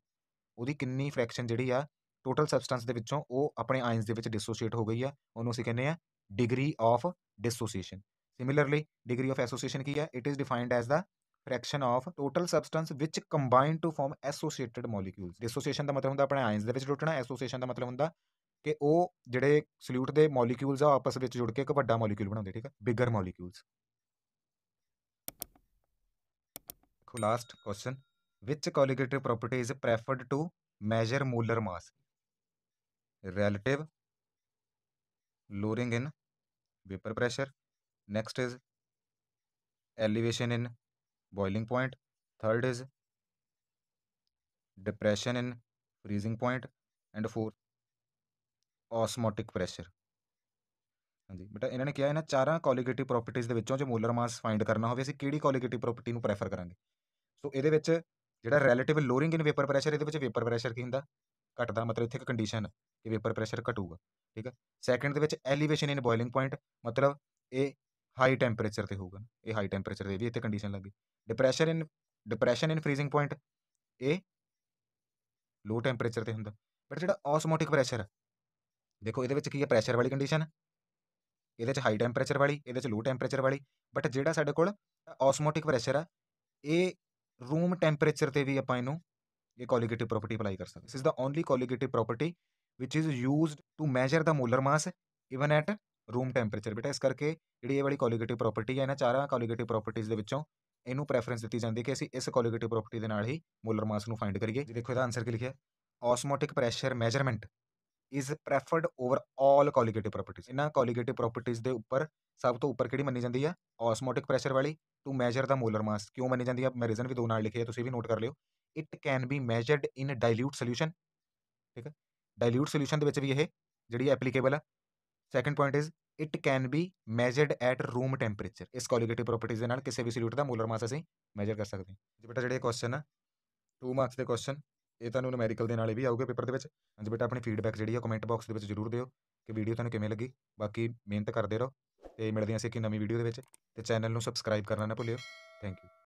ਉਹਦੀ ਕਿੰਨੀ ਫ੍ਰੈਕਸ਼ਨ ਜਿਹੜੀ ਆ ਟੋਟਲ ਸਬਸਟੈਂਸ ਦੇ ਵਿੱਚੋਂ ਉਹ ਆਪਣੇ ਆਇਨਸ ਦੇ ਵਿੱਚ ਡਿਸੋਸੀਏਟ ਹੋ ਗਈ ਆ ਉਹਨੂੰ ਅਸੀਂ ਕਹਿੰਦੇ ਆ degree of dissociation similarly degree of association ki hai it is defined as the fraction of total substance which combine to form associated molecules dissociation ਦਾ ਮਤਲਬ ਹੁੰਦਾ ਆਪਣੇ ਆਇਨਸ ਦੇ ਵਿੱਚ ਟੁੱਟਣਾ ਐਸੋਸੀਏਸ਼ਨ ਦਾ ਮਤਲਬ ਹੁੰਦਾ ਕਿ ਉਹ ਜਿਹੜੇ ਸੋਲਿਊਟ ਦੇ ਮੋਲੀਕਿਊਲਸ ਆ ਆਪਸ ਵਿੱਚ ਜੁੜ ਕੇ ਇੱਕ ਵੱਡਾ ਮੋਲੀਕਿਊਲ ਬਣਾਉਂਦੇ ਠੀਕ ਹੈ ਬਿਗਰ ਮੋਲੀਕਿਊਲਸ ਦੇਖੋ last question which colligative property is preferred to measure molar mass relative lowering in vapor pressure next is elevation in boiling point third is depression in freezing point and fourth osmotic pressure हाँ जी बेटा इन्होंने किया है ना चार colligative properties के ਵਿੱਚੋਂ ਜੇ ਮੋਲਰ ਮਾਸ ਫਾਈਂਡ ਕਰਨਾ ਹੋਵੇ ਅਸੀਂ ਕਿਹੜੀ ਕੋਲੀਗੇਟਿਵ ਪ੍ਰੋਪਰਟੀ ਨੂੰ ਪ੍ਰੈਫਰ ਕਰਾਂਗੇ ਸੋ ਇਹਦੇ ਵਿੱਚ ਜਿਹੜਾ relative lowering in vapour pressure ਇਹਦੇ ਵਿੱਚ ਵੇਪਰ ਪ੍ਰੈਸ਼ਰ ਕੀ ਹੁੰਦਾ ਘਟਦਾ ਮਤਲਬ ਇੱਥੇ ਇੱਕ ਕੰਡੀਸ਼ਨ ਹੈ ਕਿ ਵੇਪਰ ਪ੍ਰੈਸ਼ਰ ਘਟੂਗਾ ਠੀਕ ਹੈ ਸੈਕੰਡ ਦੇ ਵਿੱਚ ਐਲੀਵੇਸ਼ਨ ਇਨ ਬੋਇਲਿੰਗ ਪੁਆਇੰਟ ਮਤਲਬ ਇਹ ਹਾਈ ਟੈਂਪਰੇਚਰ ਤੇ ਹੋਊਗਾ ਇਹ ਹਾਈ ਟੈਂਪਰੇਚਰ ਤੇ ਵੀ ਇੱਥੇ ਕੰਡੀਸ਼ਨ ਲੱਗੀ depression in depression in freezing point ਇਹ ਲੋ ਟੈਂਪਰੇਚਰ ਤੇ ਹੁੰਦਾ ਬਟ ਜਿਹੜਾ ਆਸਮੋਟਿਕ ਪ੍ਰੈਸ਼ਰ ਹੈ ਦੇਖੋ ਇਹਦੇ ਵਿੱਚ ਕੀ ਹੈ ਪ੍ਰੈਸ਼ਰ ਵਾਲੀ ਕੰਡੀਸ਼ਨ ਹੈ ਇਹਦੇ ਚ ਹਾਈ ਟੈਂਪਰੇਚਰ ਵਾਲੀ ਇਹਦੇ ਚ ਲੋ ਟੈਂਪਰੇਚਰ ਵਾਲੀ ਬਟ ਜਿਹੜਾ ਸਾਡੇ ਕੋਲ ਆਸਮੋਟਿਕ ਪ੍ਰੈਸ਼ਰ ਆ ਇਹ ਰੂਮ ਟੈਂਪਰੇਚਰ ਤੇ ਵੀ ਆਪਾਂ ਇਹਨੂੰ ਇਹ ਕੋਲੀਗੇਟਿਵ ਪ੍ਰੋਪਰਟੀ ਅਪਲਾਈ ਕਰ ਸਕਦੇ this is the only colligative property which is use to measure the molar mass even at room temperature ਬੇਟਾ ਇਸ ਕਰਕੇ ਜਿਹੜੀ ਇਹ ਵਾਲੀ ਕੋਲੀਗੇਟਿਵ ਪ੍ਰਾਪਰਟੀ ਹੈ ਨਾ ਚਾਰਾਂ ਕੋਲੀਗੇਟਿਵ ਪ੍ਰਾਪਰਟੀਆਂ ਦੇ ਵਿੱਚੋਂ ਇਹਨੂੰ ਪ੍ਰੈਫਰੈਂਸ ਦਿੱਤੀ ਜਾਂਦੀ ਹੈ ਕਿ ਅਸੀਂ ਇਸ ਕੋਲੀਗੇਟਿਵ ਪ੍ਰਾਪਰਟੀ ਦੇ ਨਾਲ ਹੀ ਮੋਲਰ ਮਾਸ ਨੂੰ ਫਾਈਂਡ ਕਰੀਏ ਜੀ ਦੇਖੋ ਇਹਦਾ ਆਨਸਰ ਕੀ ਲਿਖਿਆ osmotic pressure measurement is preferred over all colligative ਪ੍ਰਾਪਰਟੀਆਂ ਇਹਨਾਂ ਕੋਲੀਗੇਟਿਵ ਪ੍ਰਾਪਰਟੀਆਂ ਦੇ ਉੱਪਰ ਸਭ ਤੋਂ ਉੱਪਰ ਕਿਹੜੀ ਮੰਨੀ ਜਾਂਦੀ ਹੈ ਆਸਮੋਟਿਕ ਪ੍ਰੈਸ਼ਰ ਵਾਲੀ to measure the molar mass ਕਿਉਂ ਮੰਨੀ ਜਾਂਦੀ ਹੈ ਮੈਂ ਰੀਜ਼ਨ ਵੀ ਦੋ ਨਾਲ ਲਿਖੇ ਆ ਤੁਸੀਂ ਵੀ ਨੋਟ ਕਰ ਲਿਓ it can be measured in dilute solution ਠੀਕ ਹੈ ਡਾਇਲੂਟ ਸੋਲੂਸ਼ਨ ਦੇ ਵਿੱਚ ਵੀ ਇਹ ਜਿਹੜੀ ਐਪਲੀਕੇਬਲ ਆ second point is it can be measured at room temperature ਇਸ ਕੋਲੀਗੇਟਿਵ ਪ੍ਰੋਪਰਟੀਜ਼ ਦੇ ਨਾਲ ਕਿਸੇ ਵੀ ਸੋਲੂਟ ਦਾ ਮੋਲਰ ਮਾਸ ਅਸੀਂ ਮੈਜਰ ਕਰ ਸਕਦੇ ਹਾਂ ਜੀ ਬੇਟਾ ਜਿਹੜੇ ਕੁਐਸਚਨ ਆ 2 ਮਾਰਕਸ ਦੇ ਕੁਐਸਚਨ ਇਹ ਤੁਹਾਨੂੰ ਨੂਮੈਰੀਕਲ ਦੇ ਨਾਲ ਇਹ ਵੀ ਆਊਗੇ ਪੇਪਰ ਦੇ ਵਿੱਚ ਹਾਂਜੀ ਬੇਟਾ ਆਪਣੀ ਫੀਡਬੈਕ ਜਿਹੜੀ ਆ ਕਮੈਂਟ ਬਾਕਸ ਦੇ ਵਿੱਚ ਜ਼ਰੂਰ ਦਿਓ ਕਿ ਵੀਡੀਓ ਤੁਹਾਨੂੰ ਕਿਵੇਂ ਲੱਗੀ ਬਾਕੀ ਮਿਹਨਤ ਕਰਦੇ ਰਹੋ ਤੇ ਮਿਲਦੇ ਹਾਂ ਅਸੀਂ ਇੱਕ ਨਵੀਂ ਵੀਡੀਓ ਦੇ ਵਿੱਚ ਤੇ ਚੈਨਲ ਨੂੰ ਸਬਸਕ੍ਰਾਈਬ ਕਰਨਾ ਨਾ ਭੁੱਲਿਓ ਥੈਂਕ ਯੂ